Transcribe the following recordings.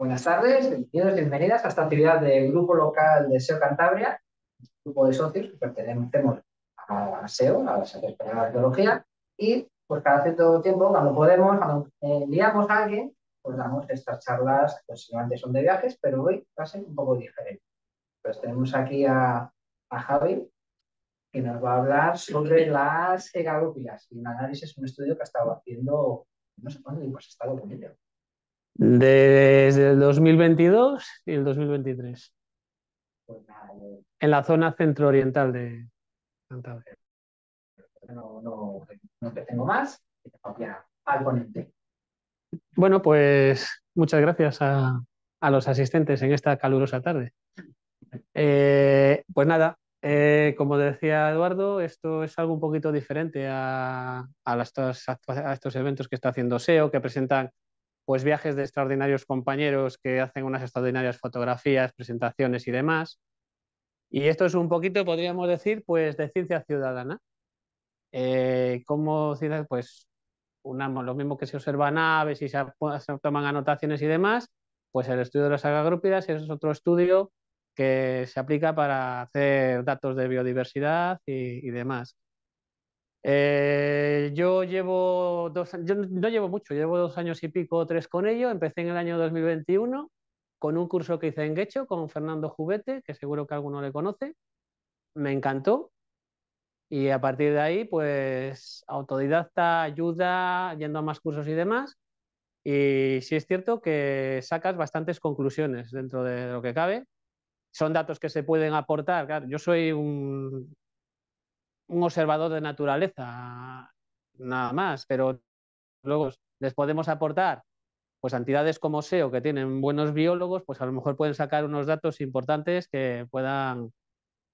Buenas tardes, bienvenidos, bienvenidas a esta actividad del grupo local de SEO Cantabria, grupo de socios que pertenecemos a SEO, a la Sociedad Española de Arqueología, y pues cada cierto tiempo, cuando podemos, cuando enviamos eh, a alguien, pues damos estas charlas que pues, antes son de viajes, pero hoy va a ser un poco diferente. Pues tenemos aquí a, a Javi, que nos va a hablar sobre las hegalópilas y un análisis, un estudio que ha estado haciendo, no sé cuándo, y pues ha estado poniendo. Desde el 2022 y el 2023. Pues en la zona centro-oriental de Cantabria. No, no, no tengo más, al Bueno, pues muchas gracias a, los asistentes en esta calurosa tarde. Eh, pues nada, eh, como decía Eduardo, esto es algo un poquito diferente a, a, a estos eventos que está haciendo SEO, que presentan pues viajes de extraordinarios compañeros que hacen unas extraordinarias fotografías, presentaciones y demás. Y esto es un poquito, podríamos decir, pues de ciencia ciudadana. Eh, como ciencia, pues unamos lo mismo que se observan aves y se, toman anotaciones y demás, pues el estudio de las agagrúpidas es otro estudio que se aplica para hacer datos de biodiversidad y demás. Eh, yo llevo dos años, no llevo mucho, llevo dos años y pico, tres con ello. Empecé en el año 2021 con un curso que hice en Guecho con Fernando Jubete, que seguro que alguno le conoce. Me encantó. Y a partir de ahí, pues autodidacta, ayuda, yendo a más cursos y demás. Y sí es cierto que sacas bastantes conclusiones dentro de lo que cabe. Son datos que se pueden aportar. yo soy un un observador de naturaleza, nada más, pero luego les podemos aportar pues entidades como SEO que tienen buenos biólogos, pues a lo mejor pueden sacar unos datos importantes que puedan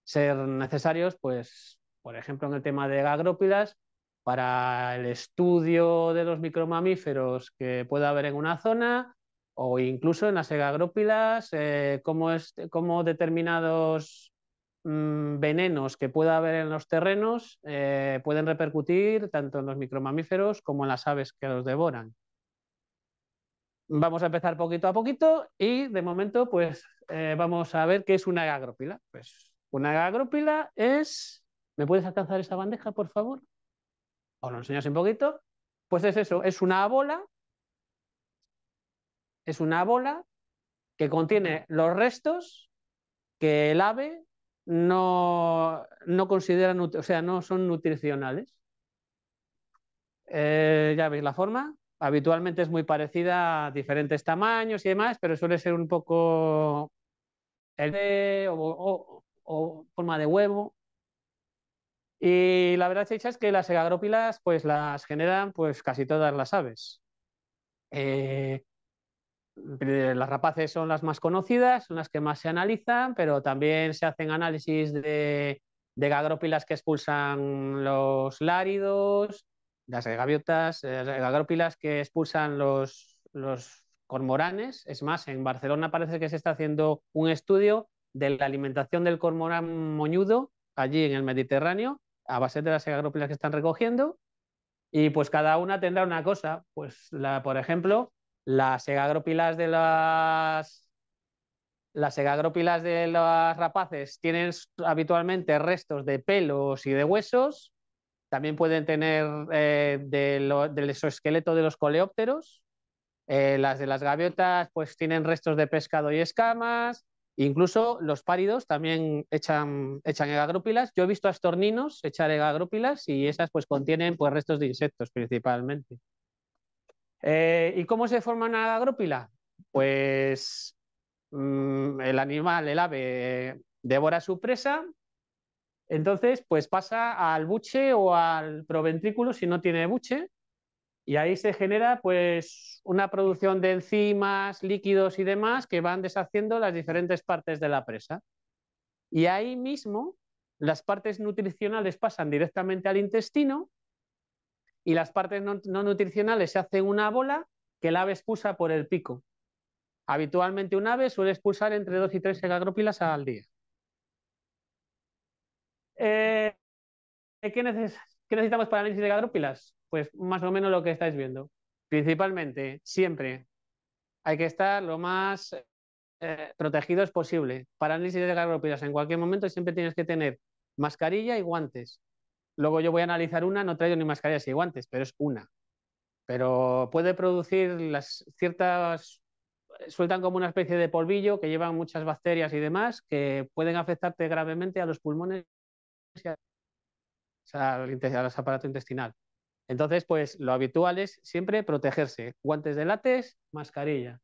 ser necesarios, pues por ejemplo en el tema de agrópilas, para el estudio de los micromamíferos que pueda haber en una zona o incluso en las agrópilas, eh, cómo, cómo determinados Mm, venenos que pueda haber en los terrenos eh, pueden repercutir tanto en los micromamíferos como en las aves que los devoran. Vamos a empezar poquito a poquito y de momento pues eh, vamos a ver qué es una agrópila. Pues una agrópila es... ¿Me puedes alcanzar esa bandeja, por favor? ...¿o lo enseñas un poquito. Pues es eso, es una bola. Es una bola que contiene los restos que el ave no, consideran, o sea, no son nutricionales. Eh, ya veis la forma. Habitualmente es muy parecida a diferentes tamaños y demás, pero suele ser un poco el o, o, forma de huevo. Y la verdad, es que las hegadrópilas pues las generan pues casi todas las aves. Eh, eh, las rapaces son las más conocidas, son las que más se analizan, pero también se hacen análisis de, de gagrópilas que expulsan los láridos, las gaviotas, eh, las gagrópilas que expulsan los, cormoranes. Es más, en Barcelona parece que se está haciendo un estudio de la alimentación del cormorán moñudo allí en el Mediterráneo, a base de las gagrópilas que están recogiendo. Y pues cada una tendrá una cosa. Pues, la, por ejemplo, las hegagrópilas de las las de las rapaces tienen habitualmente restos de pelos y de huesos, también pueden tener eh, del exoesqueleto de los coleópteros, eh, las de las gaviotas pues tienen restos de pescado y escamas, incluso los páridos también echan, echan Yo he visto a estorninos echar egagrópilas y esas pues contienen pues restos de insectos principalmente. Eh, ¿Y cómo se forma una agrópila? Pues mm, el animal, el ave, devora su presa, entonces pues pasa al buche o al proventrículo si no tiene buche, y ahí se genera pues una producción de enzimas, líquidos y demás que van deshaciendo las diferentes partes de la presa. Y ahí mismo las partes nutricionales pasan directamente al intestino y las partes no, nutricionales se hace una bola que el ave expulsa por el pico. Habitualmente un ave suele expulsar entre 2 y 3 agrópilas al día. Eh, ¿qué, necesitamos para análisis de agrópilas? Pues más o menos lo que estáis viendo. Principalmente, siempre hay que estar lo más eh, protegidos posible. Para análisis de gagropilas. en cualquier momento siempre tienes que tener mascarilla y guantes. Luego yo voy a analizar una, no traigo ni mascarillas ni guantes, pero es una. Pero puede producir las ciertas sueltan como una especie de polvillo que llevan muchas bacterias y demás que pueden afectarte gravemente a los pulmones y al, aparato intestinal. Entonces, pues lo habitual es siempre protegerse. Guantes de látex, mascarilla.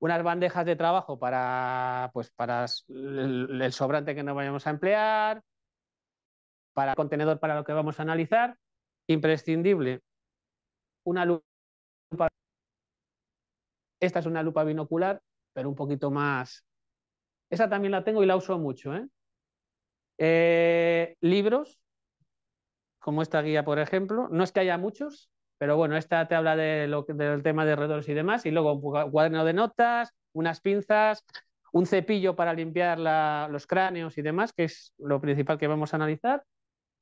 Unas bandejas de trabajo para, pues, para el, el sobrante que no vayamos a emplear, para el contenedor para lo que vamos a analizar, imprescindible una lupa. Esta es una lupa binocular, pero un poquito más. Esa también la tengo y la uso mucho. ¿eh? Eh, libros, como esta guía, por ejemplo. No es que haya muchos, pero bueno, esta te habla de lo, del tema de redores y demás. Y luego un cuaderno de notas, unas pinzas, un cepillo para limpiar los cráneos y demás, que es lo principal que vamos a analizar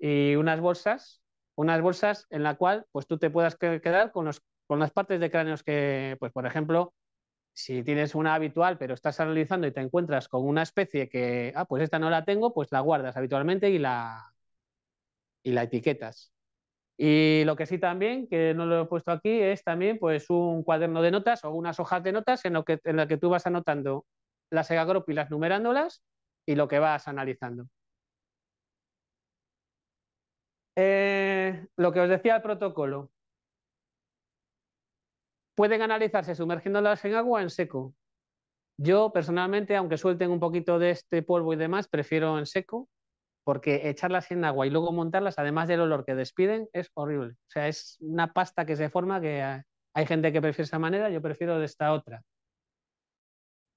y unas bolsas, unas bolsas en la cual pues tú te puedas quedar con, los, con las partes de cráneos que, pues por ejemplo, si tienes una habitual pero estás analizando y te encuentras con una especie que, ah, pues esta no la tengo, pues la guardas habitualmente y la, y la etiquetas. Y lo que sí también, que no lo he puesto aquí, es también pues un cuaderno de notas o unas hojas de notas en, lo que, en la que tú vas anotando las las numerándolas y lo que vas analizando. Eh, lo que os decía el protocolo. Pueden analizarse sumergiéndolas en agua en seco. Yo personalmente, aunque suelten un poquito de este polvo y demás, prefiero en seco, porque echarlas en agua y luego montarlas, además del olor que despiden, es horrible. O sea, es una pasta que se forma que hay gente que prefiere esa manera, yo prefiero de esta otra.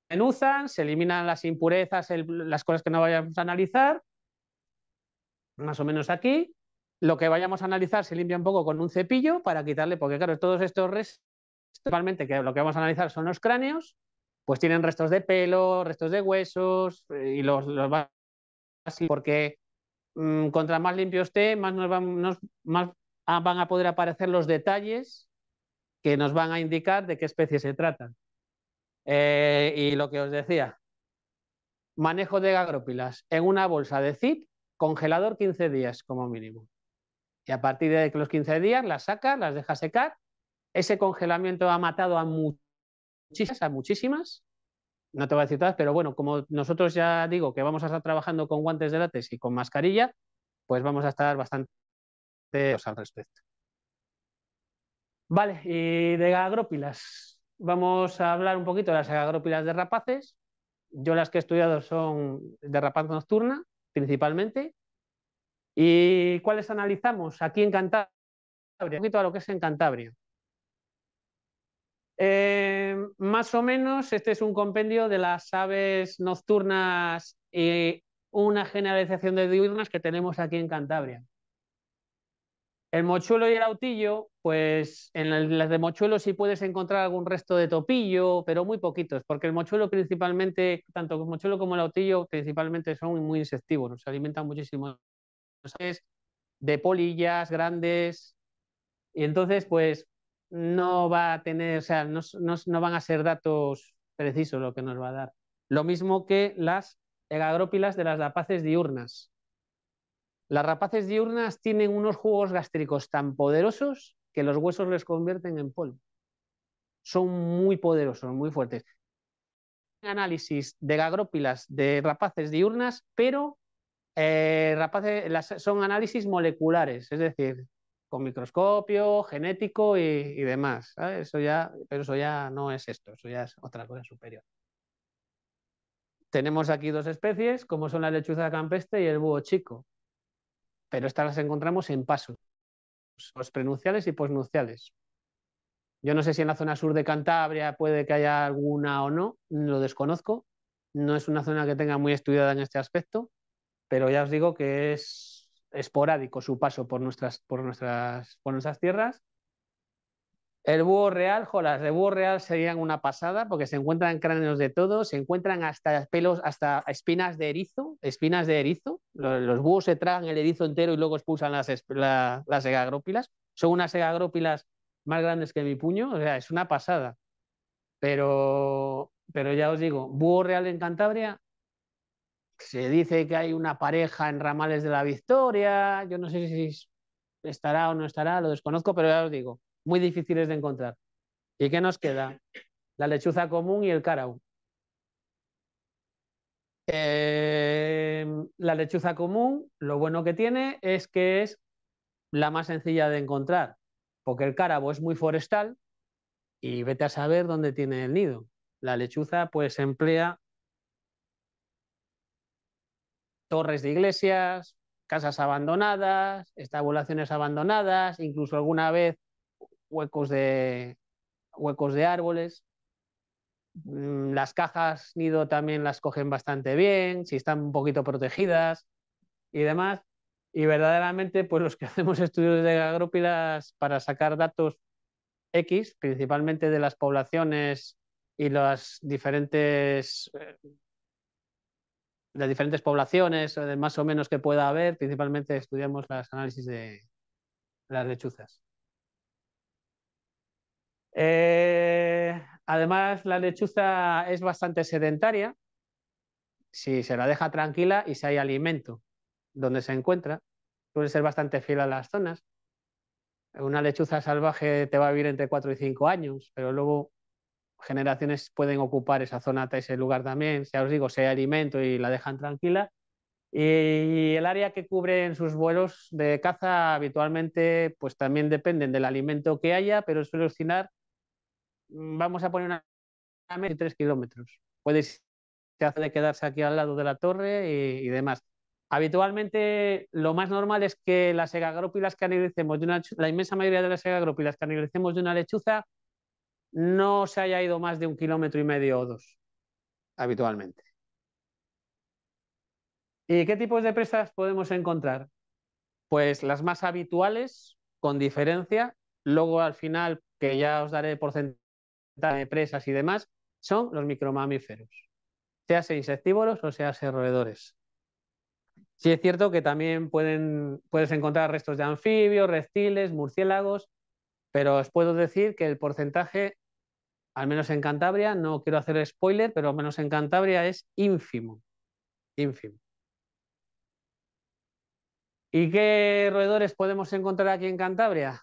Menuzan, se eliminan las impurezas, las cosas que no vayamos a analizar, más o menos aquí, lo que vayamos a analizar se limpia un poco con un cepillo para quitarle, porque claro, todos estos restos, principalmente que lo que vamos a analizar son los cráneos, pues tienen restos de pelo, restos de huesos, eh, y los, va así, porque mm, contra más limpio esté, más, van, más van a poder aparecer los detalles que nos van a indicar de qué especie se trata. Eh, y lo que os decía, manejo de agrópilas en una bolsa de zip, congelador 15 días como mínimo. Y a partir de los 15 días las saca, las deja secar. Ese congelamiento ha matado a muchísimas, a muchísimas. No te voy a decir todas, pero bueno, como nosotros ya digo que vamos a estar trabajando con guantes de látex y con mascarilla, pues vamos a estar bastante al respecto. Vale, y de agrópilas. Vamos a hablar un poquito de las agrópilas de rapaces. Yo las que he estudiado son de rapaz nocturna, principalmente, ¿Y cuáles analizamos aquí en Cantabria? Un poquito a lo que es en Cantabria. Eh, más o menos, este es un compendio de las aves nocturnas y una generalización de diurnas que tenemos aquí en Cantabria. El mochuelo y el autillo, pues en las de mochuelo sí puedes encontrar algún resto de topillo, pero muy poquitos, porque el mochuelo principalmente, tanto el mochuelo como el autillo, principalmente son muy insectívoros, se alimentan muchísimo de polillas grandes. Y entonces, pues, no va a tener, o sea, no, no, van a ser datos precisos lo que nos va a dar. Lo mismo que las hegagrópilas de las rapaces diurnas. Las rapaces diurnas tienen unos jugos gástricos tan poderosos que los huesos les convierten en polvo. Son muy poderosos, muy fuertes. Análisis de gagrópilas de rapaces diurnas, pero eh, son análisis moleculares, es decir, con microscopio, genético y, demás. Eso ya, pero eso ya no es esto, eso ya es otra cosa superior. Tenemos aquí dos especies, como son la lechuza campestre y el búho chico, pero estas las encontramos en pasos, postprenunciales y posnuciales. Yo no sé si en la zona sur de Cantabria puede que haya alguna o no, lo desconozco. No es una zona que tenga muy estudiada en este aspecto, pero ya os digo que es esporádico su paso por nuestras, por nuestras, por nuestras tierras. El búho real, jo, las de búho real serían una pasada porque se encuentran cráneos de todo, se encuentran hasta pelos, hasta espinas de erizo, espinas de erizo. Los, búhos se tragan el erizo entero y luego expulsan las, la, las egagrópilas. Son unas egagrópilas más grandes que mi puño, o sea, es una pasada. Pero, pero ya os digo, búho real en Cantabria, se dice que hay una pareja en Ramales de la Victoria, yo no sé si estará o no estará, lo desconozco, pero ya os digo, muy difíciles de encontrar. ¿Y qué nos queda? La lechuza común y el cárabo em, la lechuza común, lo bueno que tiene es que es la más sencilla de encontrar, porque el carabo es muy forestal y vete a saber dónde tiene el nido. La lechuza pues emplea torres de iglesias, casas abandonadas, estabulaciones abandonadas, incluso alguna vez huecos de, huecos de árboles. Mm, las cajas nido también las cogen bastante bien, si están un poquito protegidas y demás. Y verdaderamente, pues los que hacemos estudios de agrópilas para sacar datos X, principalmente de las poblaciones y las diferentes eh, de diferentes poblaciones, de más o menos que pueda haber, principalmente estudiamos los análisis de las lechuzas. Eh, además, la lechuza es bastante sedentaria, si se la deja tranquila y si hay alimento donde se encuentra, suele ser bastante fiel a las zonas. Una lechuza salvaje te va a vivir entre 4 y 5 años, pero luego generaciones pueden ocupar esa zona, ese lugar también, ya os digo, sea alimento y la dejan tranquila. Y el área que cubren sus vuelos de caza habitualmente, pues también dependen del alimento que haya, pero suele oscilar, mm, vamos a poner una media de 3 kilómetros. Puede hace de quedarse aquí al lado de la torre y, demás. Habitualmente lo más normal es que las egagrópilas que analicemos de una, la inmensa mayoría de las egagrópilas que analicemos de una lechuza no se haya ido más de un kilómetro y medio o dos habitualmente. ¿Y qué tipos de presas podemos encontrar? Pues las más habituales, con diferencia, luego al final, que ya os daré porcentaje de presas y demás, son los micromamíferos, sea insectívoros o sea roedores. Sí es cierto que también pueden, puedes encontrar restos de anfibios, reptiles, murciélagos, pero os puedo decir que el porcentaje al menos en Cantabria, no quiero hacer spoiler, pero al menos en Cantabria es ínfimo, ínfimo. ¿Y qué roedores podemos encontrar aquí en Cantabria?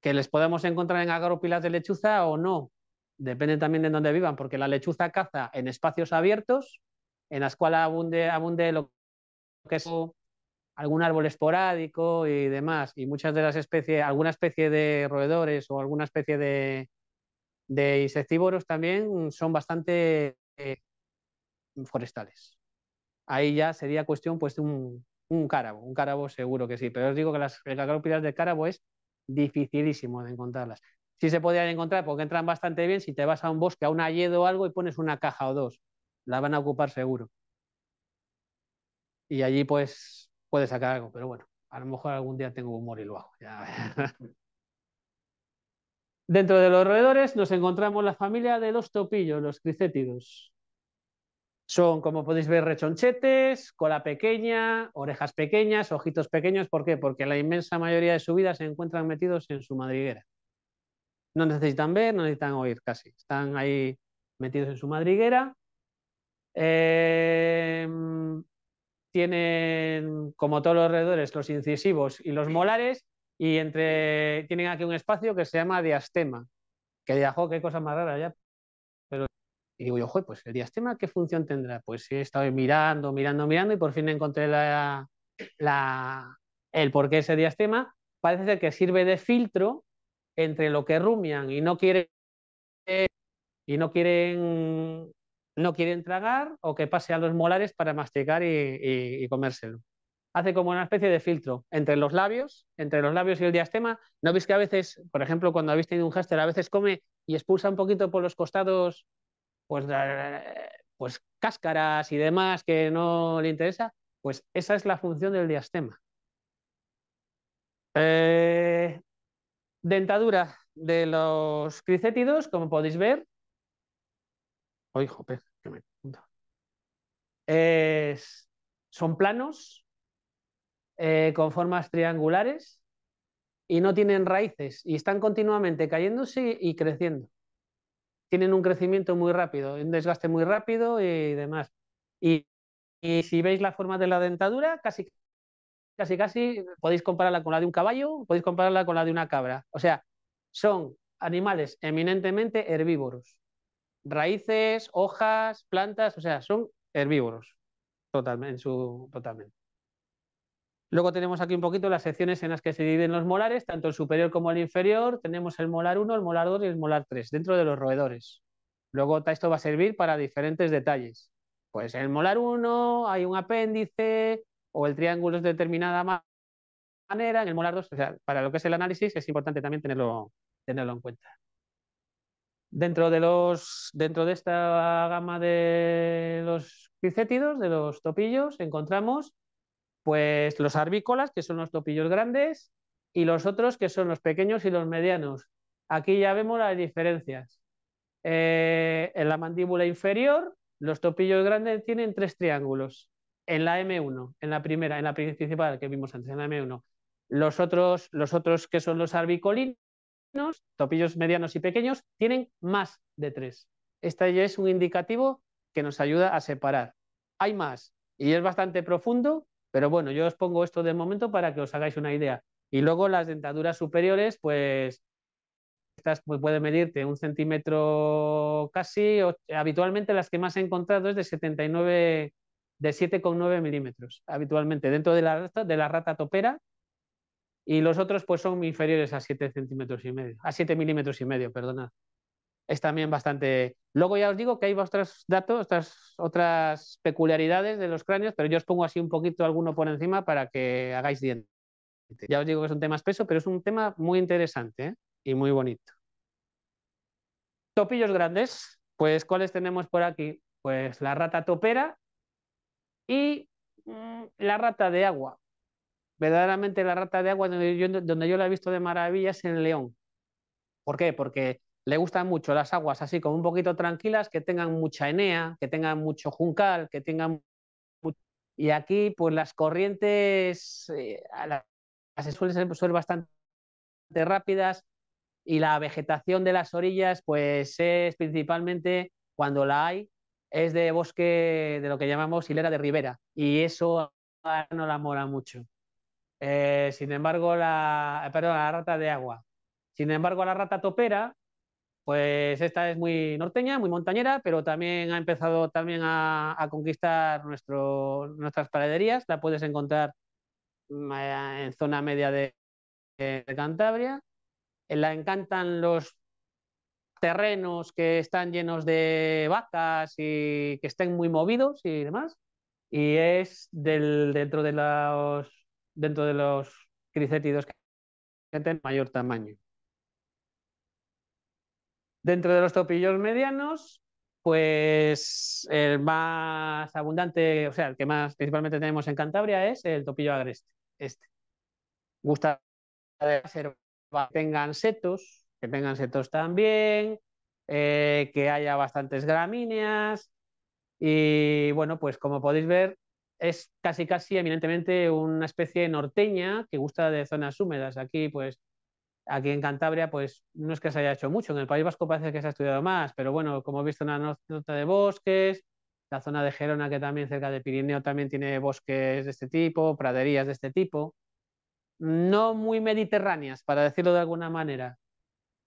Que les podemos encontrar en agropilas de lechuza o no, depende también de dónde vivan, porque la lechuza caza en espacios abiertos, en las cuales abunde, abunde lo que es algún árbol esporádico y demás, y muchas de las especies, alguna especie de roedores o alguna especie de, de insectívoros también son bastante eh, forestales. Ahí ya sería cuestión pues de un, un cárabo, un cárabo seguro que sí, pero os digo que las cacalópidas de cárabo es dificilísimo de encontrarlas. Sí se podrían encontrar porque entran bastante bien si te vas a un bosque, a un alledo o algo y pones una caja o dos, la van a ocupar seguro. Y allí pues puedes sacar algo, pero bueno, a lo mejor algún día tengo humor y lo hago. Dentro de los roedores nos encontramos la familia de los topillos, los cricétidos. Son, como podéis ver, rechonchetes, cola pequeña, orejas pequeñas, ojitos pequeños. ¿Por qué? Porque la inmensa mayoría de su vida se encuentran metidos en su madriguera. No necesitan ver, no necesitan oír casi. Están ahí metidos en su madriguera. Em, tienen, como todos los roedores, los incisivos y los molares, y entre, tienen aquí un espacio que se llama diastema, que que qué cosa más rara ya. Pero, y digo yo, pues el diastema, ¿qué función tendrá? Pues he estado mirando, mirando, mirando y por fin encontré la, el por qué ese diastema. Parece ser que sirve de filtro entre lo que rumian y no quieren y no quieren no quieren tragar o que pase a los molares para masticar y comérselo hace como una especie de filtro entre los labios, entre los labios y el diastema. ¿No veis que a veces, por ejemplo, cuando habéis tenido un háster, a veces come y expulsa un poquito por los costados, pues, pues cáscaras y demás que no le interesa? Pues esa es la función del diastema. Eh, dentadura de los cricétidos, como podéis ver. Oye, jope, que me... son planos, eh, con formas triangulares y no tienen raíces y están continuamente cayéndose y creciendo. Tienen un crecimiento muy rápido, un desgaste muy rápido y demás. Y, si veis la forma de la dentadura, casi, casi, casi podéis compararla con la de un caballo, podéis compararla con la de una cabra. O sea, son animales eminentemente herbívoros. Raíces, hojas, plantas, o sea, son herbívoros totalmente. Luego tenemos aquí un poquito las secciones en las que se dividen los molares, tanto el superior como el inferior. Tenemos el molar 1, el molar 2 y el molar 3 dentro de los roedores. Luego esto va a servir para diferentes detalles. Pues en el molar 1 hay un apéndice o el triángulo es de determinada manera. En el molar 2, o sea, para lo que es el análisis es importante también tenerlo, tenerlo en cuenta. Dentro de, los, dentro de esta gama de los cricétidos, de los topillos, encontramos pues los arbícolas, que son los topillos grandes, y los otros, que son los pequeños y los medianos. Aquí ya vemos las diferencias. Eh, en la mandíbula inferior, los topillos grandes tienen tres triángulos. En la M1, en la primera, en la principal que vimos antes, en la M1. Los otros, los otros que son los arbicolinos, topillos medianos y pequeños, tienen más de tres. Este ya es un indicativo que nos ayuda a separar. Hay más, y es bastante profundo, pero bueno, yo os pongo esto de momento para que os hagáis una idea. Y luego las dentaduras superiores, pues estas pues, pueden medirte un centímetro casi. habitualmente las que más he encontrado es de 79, de 7,9 milímetros, habitualmente dentro de la, de la rata topera. Y los otros pues son inferiores a 7 centímetros y medio, a 7 milímetros y medio, perdona es también bastante... Luego ya os digo que hay otros datos, otras, otras peculiaridades de los cráneos, pero yo os pongo así un poquito alguno por encima para que hagáis bien. Ya os digo que es un tema espeso, pero es un tema muy interesante ¿eh? y muy bonito. Topillos grandes, pues ¿cuáles tenemos por aquí? Pues la rata topera y mm, la rata de agua. Verdaderamente la rata de agua donde yo, la he visto de maravilla es en León. ¿Por qué? Porque le gustan mucho las aguas así como un poquito tranquilas, que tengan mucha enea, que tengan mucho juncal, que tengan... Y aquí pues las corrientes eh, las suelen ser pues, bastante rápidas y la vegetación de las orillas pues es principalmente cuando la hay es de bosque de lo que llamamos hilera de ribera y eso no la mola mucho. Eh, sin embargo, la, perdón, la rata de agua. Sin embargo, la rata topera pues esta es muy norteña, muy montañera, pero también ha empezado también a, conquistar nuestro, nuestras praderías La puedes encontrar mm, eh, en zona media de, Cantabria. Eh, la encantan los terrenos que están llenos de vacas y que estén muy movidos y demás. Y es del, dentro de los dentro de los cricétidos que tienen mayor tamaño. Dentro de los topillos medianos, pues el más abundante, o sea, el que más principalmente tenemos en Cantabria es el topillo agreste. Este. Gusta de que tengan setos, que tengan setos también, eh, que haya bastantes gramíneas. Y bueno, pues como podéis ver, es casi casi eminentemente una especie norteña que gusta de zonas húmedas. Aquí pues Aquí en Cantabria, pues no es que se haya hecho mucho. En el País Vasco parece que se ha estudiado más, pero bueno, como he visto una nota de bosques, la zona de Gerona, que también cerca del Pirineo también tiene bosques de este tipo, praderías de este tipo, no muy mediterráneas, para decirlo de alguna manera.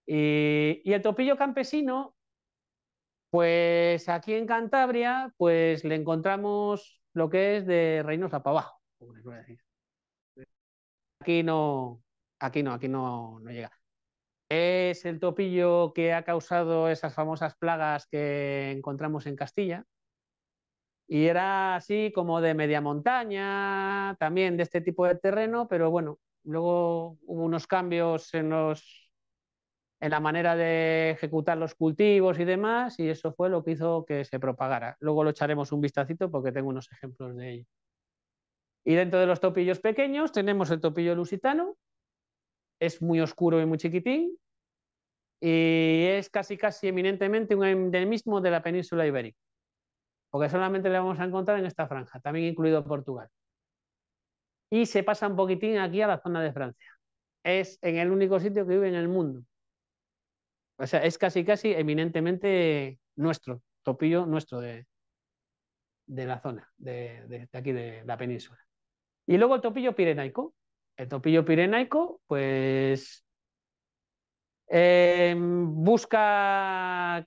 Y, el topillo campesino, pues aquí en Cantabria, pues le encontramos lo que es de reinos para abajo. Aquí no, Aquí no, aquí no, no llega. Es el topillo que ha causado esas famosas plagas que encontramos en Castilla. Y era así como de media montaña, también de este tipo de terreno, pero bueno, luego hubo unos cambios en los en la manera de ejecutar los cultivos y demás, y eso fue lo que hizo que se propagara. Luego lo echaremos un vistacito porque tengo unos ejemplos de ello. Y dentro de los topillos pequeños tenemos el topillo lusitano, es muy oscuro y muy chiquitín y es casi casi eminentemente un endemismo de la península ibérica, porque solamente le vamos a encontrar en esta franja, también incluido Portugal. Y se pasa un poquitín aquí a la zona de Francia. Es en el único sitio que vive en el mundo. O sea, es casi casi eminentemente nuestro, topillo nuestro de, la zona, de aquí de la península. Y luego el topillo pirenaico, el topillo pirenaico, pues em, busca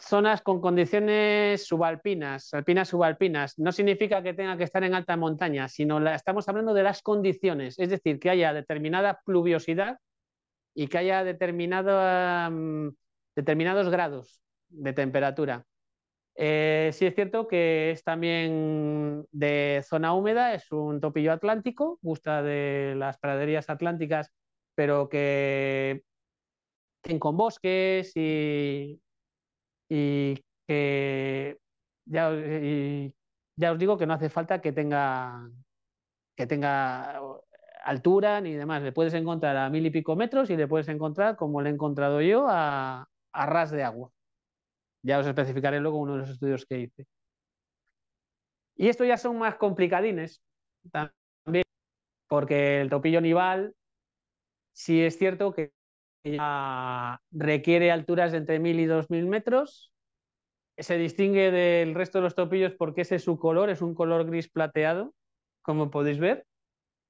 zonas con condiciones subalpinas, alpinas subalpinas. No significa que tenga que estar en alta montaña, sino la, estamos hablando de las condiciones, es decir, que haya determinada pluviosidad y que haya mm, determinados grados de temperatura. Eh, sí es cierto que es también de zona húmeda, es un topillo atlántico, gusta de las praderías atlánticas, pero que con bosques y, que ya, os digo que no hace falta que tenga, que tenga altura ni demás. Le puedes encontrar a mil y pico metros y le puedes encontrar, como le he encontrado yo, a, a ras de agua. Ya os especificaré luego uno de los estudios que hice. Y estos ya son más complicadines también, porque el topillo nival, si es cierto que requiere alturas de entre 1000 y 2000 metros. Se distingue del resto de los topillos porque ese es su color, es un color gris plateado, como podéis ver.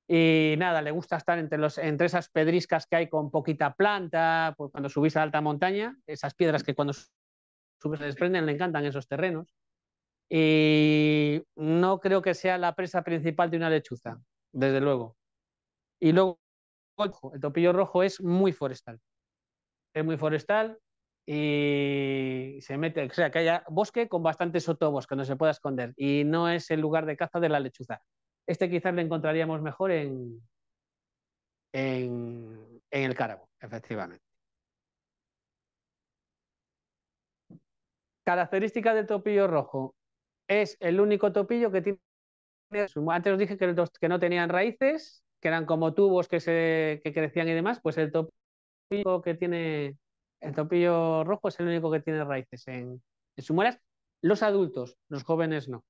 Y nada, le gusta estar entre, los, entre esas pedriscas que hay con poquita planta, pues cuando subís a alta montaña, esas piedras que cuando se desprenden, le encantan esos terrenos. Y no creo que sea la presa principal de una lechuza, desde luego. Y luego el topillo rojo es muy forestal. Es muy forestal y se mete, o sea, que haya bosque con bastantes que no se pueda esconder. Y no es el lugar de caza de la lechuza. Este quizás lo encontraríamos mejor en, en, en el cárabo, efectivamente. Característica del topillo rojo. Es el único topillo que tiene... Antes os dije que, los, que no tenían raíces, que eran como tubos que, se, que crecían y demás, pues el topillo que tiene... El topillo rojo es el único que tiene raíces en, en sumeras. Los adultos, los jóvenes no.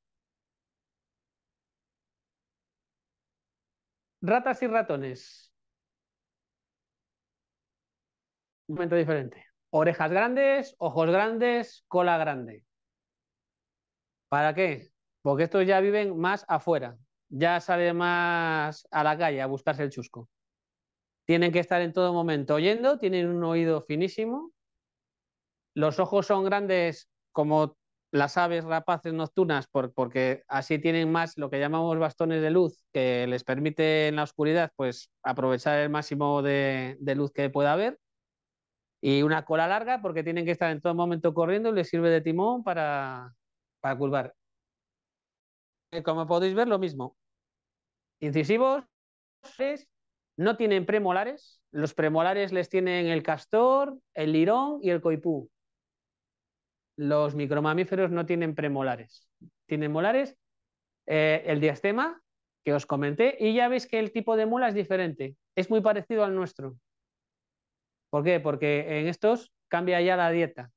Ratas y ratones. Un momento diferente. Orejas grandes, ojos grandes, cola grande. ¿Para qué? Porque estos ya viven más afuera, ya salen más a la calle a buscarse el chusco. Tienen que estar en todo momento oyendo, tienen un oído finísimo. Los ojos son grandes como las aves rapaces nocturnas, porque así tienen más lo que llamamos bastones de luz, que les permite en la oscuridad pues, aprovechar el máximo de, de luz que pueda haber y una cola larga porque tienen que estar en todo momento corriendo y les sirve de timón para, curvar. Eh, como podéis ver, lo mismo. Incisivos no tienen premolares. Los premolares les tienen el castor, el lirón y el coipú. Los micromamíferos no tienen premolares. Tienen molares, eh, el diastema, que os comenté, y ya veis que el tipo de mula es diferente. Es muy parecido al nuestro. ¿Por qué? Porque en estos cambia ya la dieta.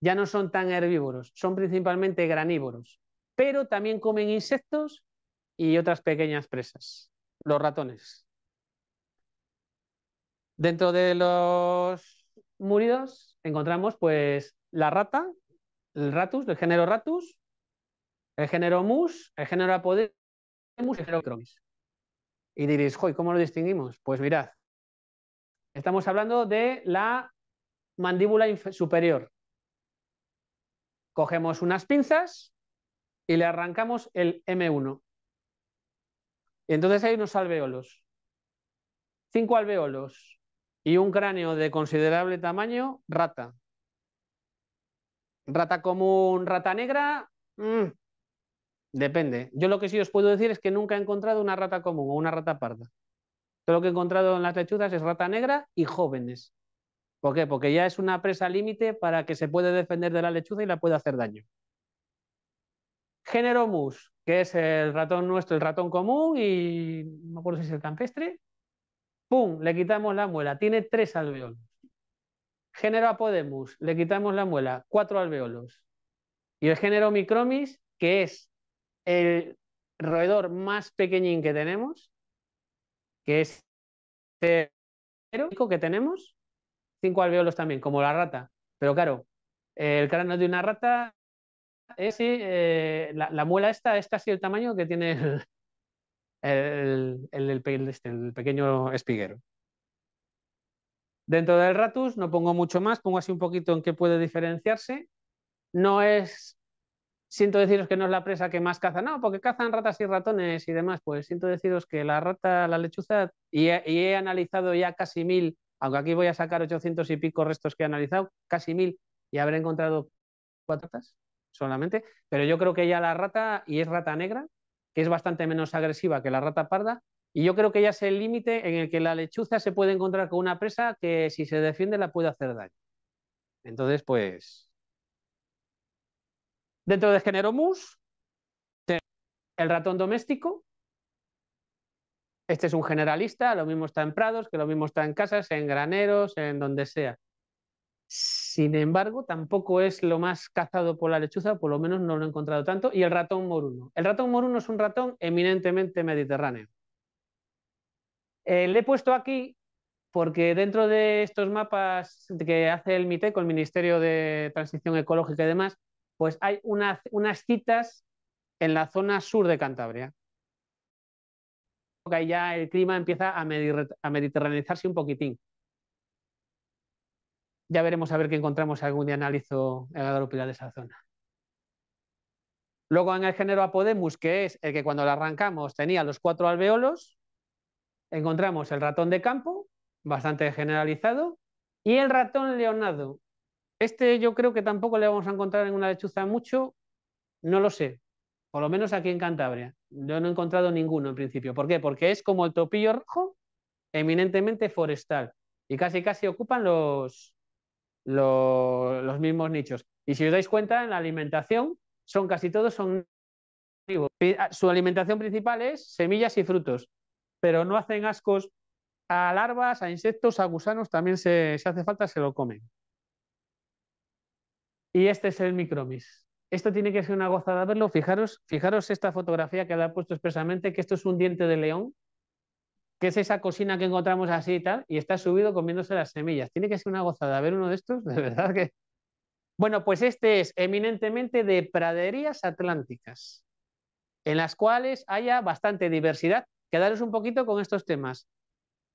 Ya no son tan herbívoros, son principalmente granívoros, pero también comen insectos y otras pequeñas presas, los ratones. Dentro de los muridos encontramos pues la rata, el ratus, del género ratus, el género mus, el género apodemus y el género cromis. Y diréis, ¿cómo lo distinguimos? Pues mirad, Estamos hablando de la mandíbula superior. Cogemos unas pinzas y le arrancamos el M1. entonces hay unos alveolos. Cinco alveolos y un cráneo de considerable tamaño, rata. Rata común, rata negra, mm, depende. Yo lo que sí os puedo decir es que nunca he encontrado una rata común o una rata parda. Todo lo que he encontrado en las lechuzas es rata negra y jóvenes. ¿Por qué? Porque ya es una presa límite para que se puede defender de la lechuza y la pueda hacer daño. Género mus, que es el ratón nuestro, el ratón común y no me acuerdo si es el campestre. ¡Pum! Le quitamos la muela. Tiene tres alveolos. Género apodemus, le quitamos la muela. Cuatro alveolos. Y el género micromis, que es el roedor más pequeñín que tenemos, que es único que tenemos, cinco alveolos también, como la rata. Pero claro, el cráneo de una rata es eh, la, muela esta, es casi el tamaño que tiene el, el, este, el, pequeño espiguero. Dentro del ratus no pongo mucho más, pongo así un poquito en qué puede diferenciarse. No es siento deciros que no es la presa que más caza, no, porque cazan ratas y ratones y demás, pues siento deciros que la rata, la lechuza, y he, analizado ya casi mil, aunque aquí voy a sacar 800 y pico restos que he analizado, casi mil, y habré encontrado cuatro ratas solamente, pero yo creo que ya la rata, y es rata negra, que es bastante menos agresiva que la rata parda, y yo creo que ya es el límite en el que la lechuza se puede encontrar con una presa que si se defiende la puede hacer daño. Entonces, pues, Dentro del género mus, el ratón doméstico. Este es un generalista, lo mismo está en prados, que lo mismo está en casas, en graneros, en donde sea. Sin embargo, tampoco es lo más cazado por la lechuza, por lo menos no lo he encontrado tanto, y el ratón moruno. El ratón moruno es un ratón eminentemente mediterráneo. Eh, le he puesto aquí porque dentro de estos mapas que hace el con el Ministerio de Transición Ecológica y demás, pues hay unas citas en la zona sur de Cantabria. Ahí ya el clima empieza a, a un poquitín. Ya veremos a ver qué encontramos algún día analizo el pilar de esa zona. Luego en el género Apodemus, que es el que cuando lo arrancamos tenía los cuatro alveolos, encontramos el ratón de campo, bastante generalizado, y el ratón leonado, este yo creo que tampoco le vamos a encontrar en una lechuza mucho, no lo sé, por lo menos aquí en Cantabria. Yo no he encontrado ninguno en principio. ¿Por qué? Porque es como el topillo rojo, eminentemente forestal, y casi casi ocupan los, los, mismos nichos. Y si os dais cuenta, en la alimentación son casi todos son ah, su alimentación principal es semillas y frutos, pero no hacen ascos a larvas, a insectos, a gusanos, también se, si hace falta se lo comen. Y este es el Micromis. Esto tiene que ser una gozada verlo. Fijaros, fijaros esta fotografía que ha puesto expresamente, que esto es un diente de león, que es esa cocina que encontramos así y tal, y está subido comiéndose las semillas. Tiene que ser una gozada ver uno de estos, de verdad que... Bueno, pues este es eminentemente de praderías atlánticas, en las cuales haya bastante diversidad. Quedaros un poquito con estos temas,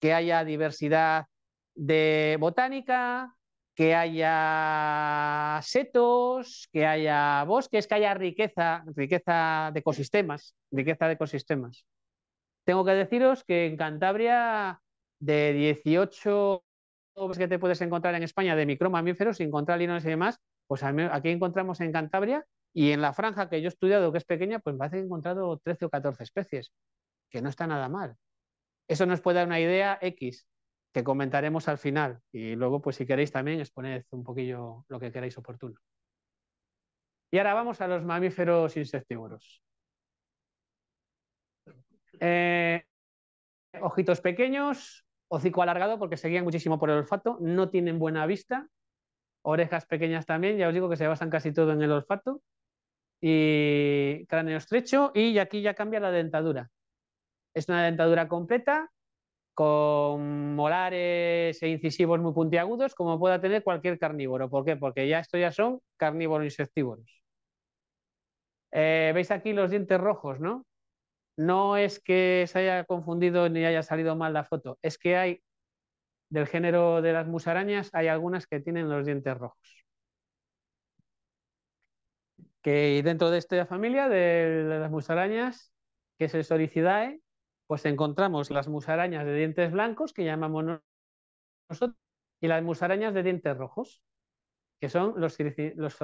que haya diversidad de botánica, que haya setos, que haya bosques, que haya riqueza, riqueza de ecosistemas, riqueza de ecosistemas. Tengo que deciros que en Cantabria, de 18 que te puedes encontrar en España de micromamíferos, sin contar linones y demás, pues aquí encontramos en Cantabria y en la franja que yo he estudiado, que es pequeña, pues me parece encontrado 13 o 14 especies, que no está nada mal. Eso nos puede dar una idea X que comentaremos al final. Y luego, pues si queréis también, exponed un poquillo lo que queráis oportuno. Y ahora vamos a los mamíferos insectívoros. Eh, ojitos pequeños, hocico alargado porque seguían muchísimo por el olfato, no tienen buena vista, orejas pequeñas también, ya os digo que se basan casi todo en el olfato, y cráneo estrecho, y aquí ya cambia la dentadura. Es una dentadura completa, con molares e incisivos muy puntiagudos, como pueda tener cualquier carnívoro. ¿Por qué? Porque ya estos ya son carnívoros insectívoros. Eh, ¿Veis aquí los dientes rojos, no? No es que se haya confundido ni haya salido mal la foto, es que hay, del género de las musarañas, hay algunas que tienen los dientes rojos. Que dentro de esta familia de las musarañas, que es el Soricidae, pues encontramos las musarañas de dientes blancos, que llamamos nosotros, y las musarañas de dientes rojos, que son los, los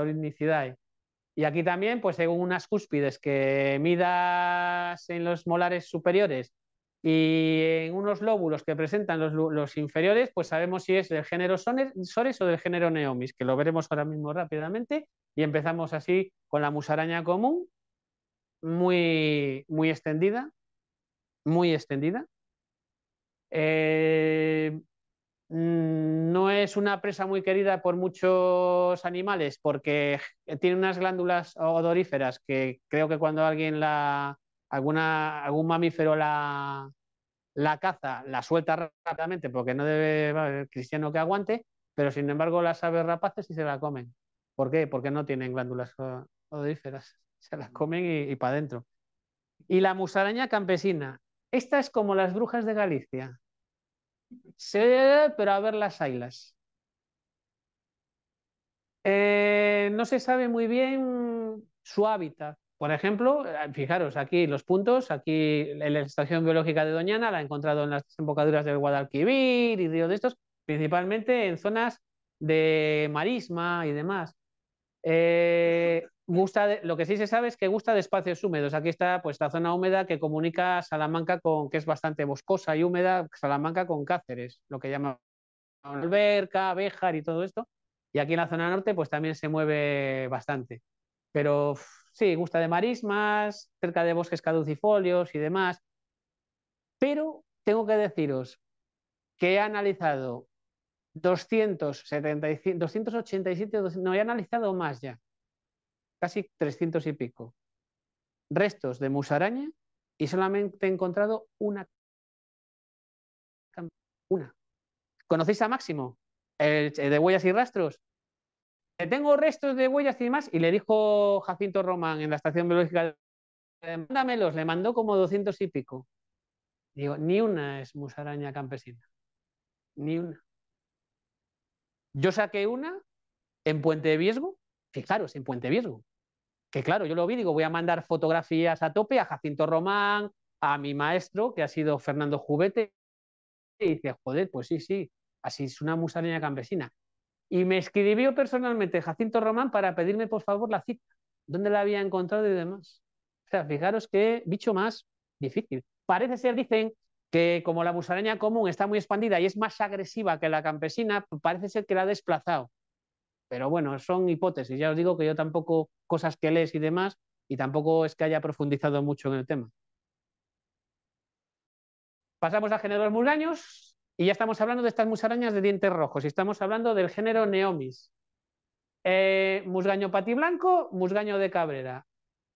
Y aquí también, pues según unas cúspides que midas en los molares superiores y en unos lóbulos que presentan los, inferiores, pues sabemos si es del género Sores o del género Neomis, que lo veremos ahora mismo rápidamente. Y empezamos así con la musaraña común, muy, muy extendida, muy extendida. Eh, mm, no es una presa muy querida por muchos animales porque tiene unas glándulas odoríferas que creo que cuando alguien la, alguna, algún mamífero la, la caza, la suelta rápidamente porque no debe haber cristiano que aguante, pero sin embargo las aves rapaces sí se la comen. ¿Por qué? Porque no tienen glándulas odoríferas, se las mm. comen y, y para adentro. Y la musaraña campesina, esta es como las brujas de Galicia. Se, pero a ver las ailas. Eh, no se sabe muy bien su hábitat. Por ejemplo, eh, fijaros, aquí los puntos, aquí en la estación biológica de Doñana la ha encontrado en las embocaduras del Guadalquivir y río de estos, principalmente en zonas de marisma y demás. Eh, lo que sí se sabe es que gusta de espacios húmedos. Aquí está pues la zona húmeda que comunica Salamanca con que es bastante boscosa y húmeda, Salamanca con Cáceres, lo que llaman alberca, abejar y todo esto. Y aquí en la zona norte pues también se mueve bastante. Pero sí, gusta de marismas, cerca de bosques caducifolios y demás. Pero tengo que deciros que he analizado 275, 287, no, he analizado más ya, casi 300 y pico, restos de musaraña y solamente he encontrado una. ¿Conocéis a Máximo? El, de huellas y rastros. Tengo restos de huellas y demás, y le dijo Jacinto Román en la estación biológica, mándamelos, le mandó como 200 y pico. Digo, ni una es musaraña campesina. Ni una. Yo saqué una en Puente de Viesgo, Fijaros, en Puente Viesgo. Que claro, yo lo vi, digo, voy a mandar fotografías a tope a Jacinto Román, a mi maestro, que ha sido Fernando Jubete, y dice, joder, pues sí, sí, así es una musareña campesina. Y me escribió personalmente Jacinto Román para pedirme, por favor, la cita, dónde la había encontrado y demás. O sea, fijaros que bicho más difícil. Parece ser, dicen, que como la musaraña común está muy expandida y es más agresiva que la campesina, parece ser que la ha desplazado. Pero bueno, son hipótesis. Ya os digo que yo tampoco, cosas que lees y demás, y tampoco es que haya profundizado mucho en el tema. Pasamos a géneros musgaños, y ya estamos hablando de estas musarañas de dientes rojos y estamos hablando del género Neomis. Eh, musgaño patiblanco, musgaño de cabrera.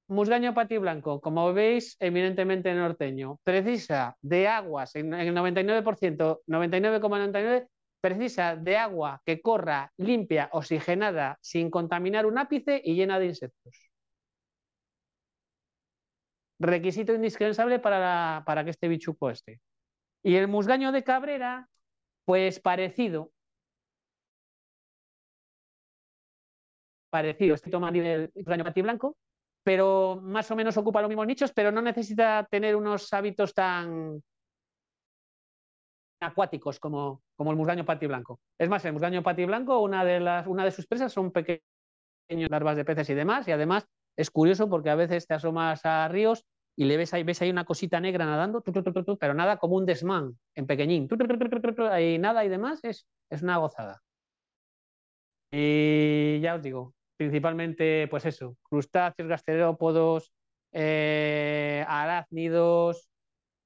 Musgaño patiblanco, como veis, eminentemente norteño. Precisa de aguas en el 99%, 99,99% precisa de agua que corra limpia, oxigenada, sin contaminar un ápice y llena de insectos. Requisito indispensable para, que este bichuco esté. Y el musgaño de Cabrera, pues parecido. Parecido, este toma nivel musgaño blanco, pero más o menos ocupa los mismos nichos, pero no necesita tener unos hábitos tan, acuáticos como, como el musgaño blanco Es más, el musgaño pati una de, las, una de sus presas son pequeños larvas de peces y demás, y además es curioso porque a veces te asomas a ríos y le ves ahí, ves ahí una cosita negra nadando, pero nada como un desmán en pequeñín, y nada y demás, es, es una gozada. Y ya os digo, principalmente pues eso, crustáceos, gasterópodos, eh, arácnidos,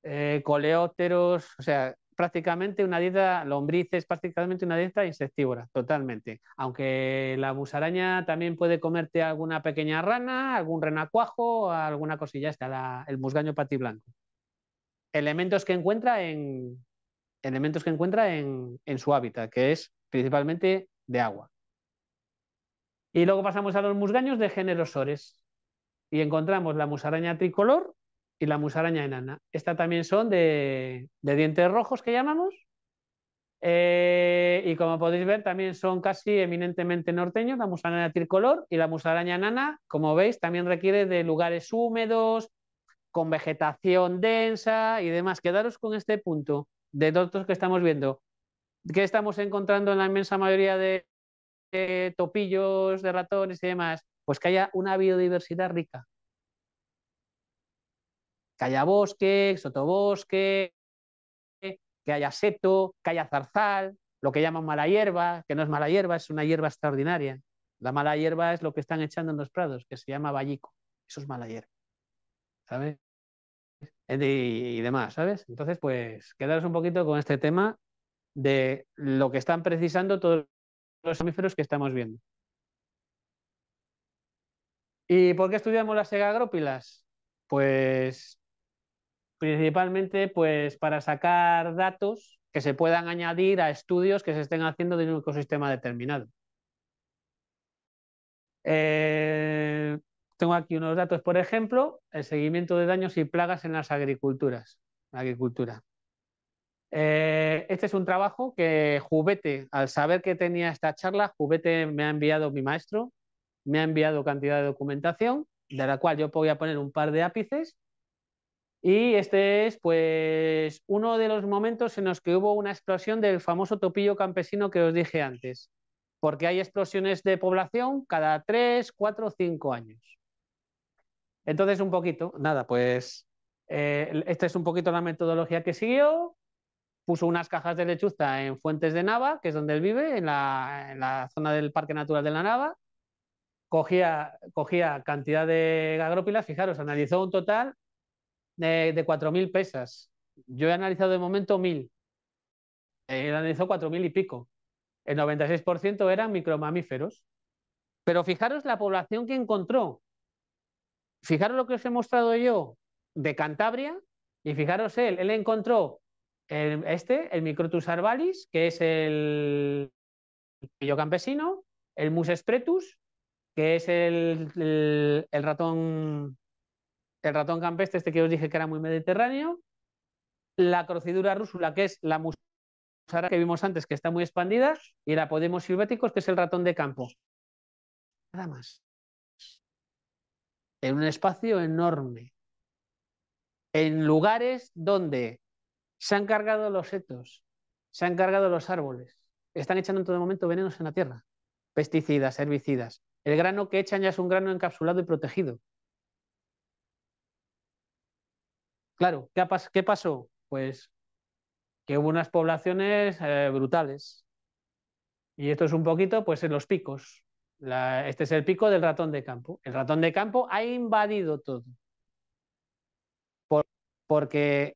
eh, coleópteros, o sea, prácticamente una dieta, es prácticamente una dieta insectívora, totalmente. Aunque la musaraña también puede comerte alguna pequeña rana, algún renacuajo, alguna cosilla, está el musgaño patiblanco. Elementos que encuentra en, elementos que encuentra en, su hábitat, que es principalmente de agua. Y luego pasamos a los musgaños de género sores. Y encontramos la musaraña tricolor, y la musaraña enana. Esta también son de, dientes rojos que llamamos. Eh, y como podéis ver, también son casi eminentemente norteños, la musaraña tricolor y la musaraña enana, como veis, también requiere de lugares húmedos, con vegetación densa y demás. Quedaros con este punto de datos que estamos viendo. que estamos encontrando en la inmensa mayoría de topillos, de ratones y demás? Pues que haya una biodiversidad rica, que haya bosque, sotobosque, que haya seto, que haya zarzal, lo que llaman mala hierba, que no es mala hierba, es una hierba extraordinaria. La mala hierba es lo que están echando en los prados, que se llama vallico. Eso es mala hierba. ¿Sabes? Eh, y, demás, ¿sabes? Entonces, pues quedaros un poquito con este tema de lo que están precisando todos los mamíferos que estamos viendo. ¿Y por qué estudiamos las segagrópilas? Pues principalmente pues, para sacar datos que se puedan añadir a estudios que se estén haciendo de un ecosistema determinado. Eh, tengo aquí unos datos, por ejemplo, el seguimiento de daños y plagas en las agriculturas. agricultura. Eh, este es un trabajo que Jubete, al saber que tenía esta charla, Jubete me ha enviado mi maestro, me ha enviado cantidad de documentación, de la cual yo podía poner un par de ápices y este es, pues, uno de los momentos en los que hubo una explosión del famoso topillo campesino que os dije antes, porque hay explosiones de población cada 3, 4, 5 años. Entonces, un poquito, nada, pues, eh, esta es un poquito la metodología que siguió. Puso unas cajas de lechuza en Fuentes de Nava, que es donde él vive, en la, en la zona del Parque Natural de la Nava. Cogía, cogía cantidad de agrópilas, fijaros, analizó un total de, 4.000 pesas. Yo he analizado de momento 1.000. Él analizó 4.000 y pico. El 96% eran micromamíferos. Pero fijaros la población que encontró. Fijaros lo que os he mostrado yo de Cantabria y fijaros él. Él encontró este, el Microtus arbalis, que es el pillo campesino, el Mus spretus, que es el, el ratón el ratón campestre, este que os dije que era muy mediterráneo, la crocidura rúsula, que es la musara que vimos antes, que está muy expandida, y la Podemos silvéticos, que es el ratón de campo. Nada más. En un espacio enorme. En lugares donde se han cargado los setos, se han cargado los árboles, están echando en todo momento venenos en la tierra, pesticidas, herbicidas. El grano que echan ya es un grano encapsulado y protegido. Claro, ¿qué, pasó? Pues que hubo unas poblaciones eh, brutales. Y esto es un poquito, pues, en los picos. este es el pico del ratón de campo. El ratón de campo ha invadido todo. porque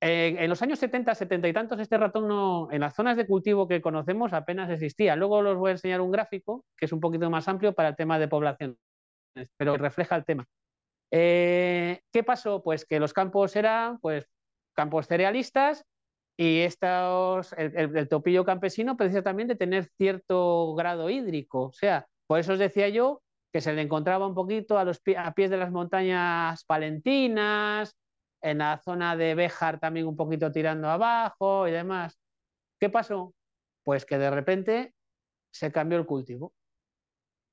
en los años 70, 70 y tantos, este ratón no, en las zonas de cultivo que conocemos apenas existía. Luego os voy a enseñar un gráfico que es un poquito más amplio para el tema de población, pero refleja el tema. Eh, ¿Qué pasó? Pues que los campos eran pues, campos cerealistas y estos, el, topillo campesino parecía también de tener cierto grado hídrico. O sea, por eso os decía yo que se le encontraba un poquito a, los, a pies de las montañas palentinas, en la zona de Béjar también un poquito tirando abajo y demás. ¿Qué pasó? Pues que de repente se cambió el cultivo.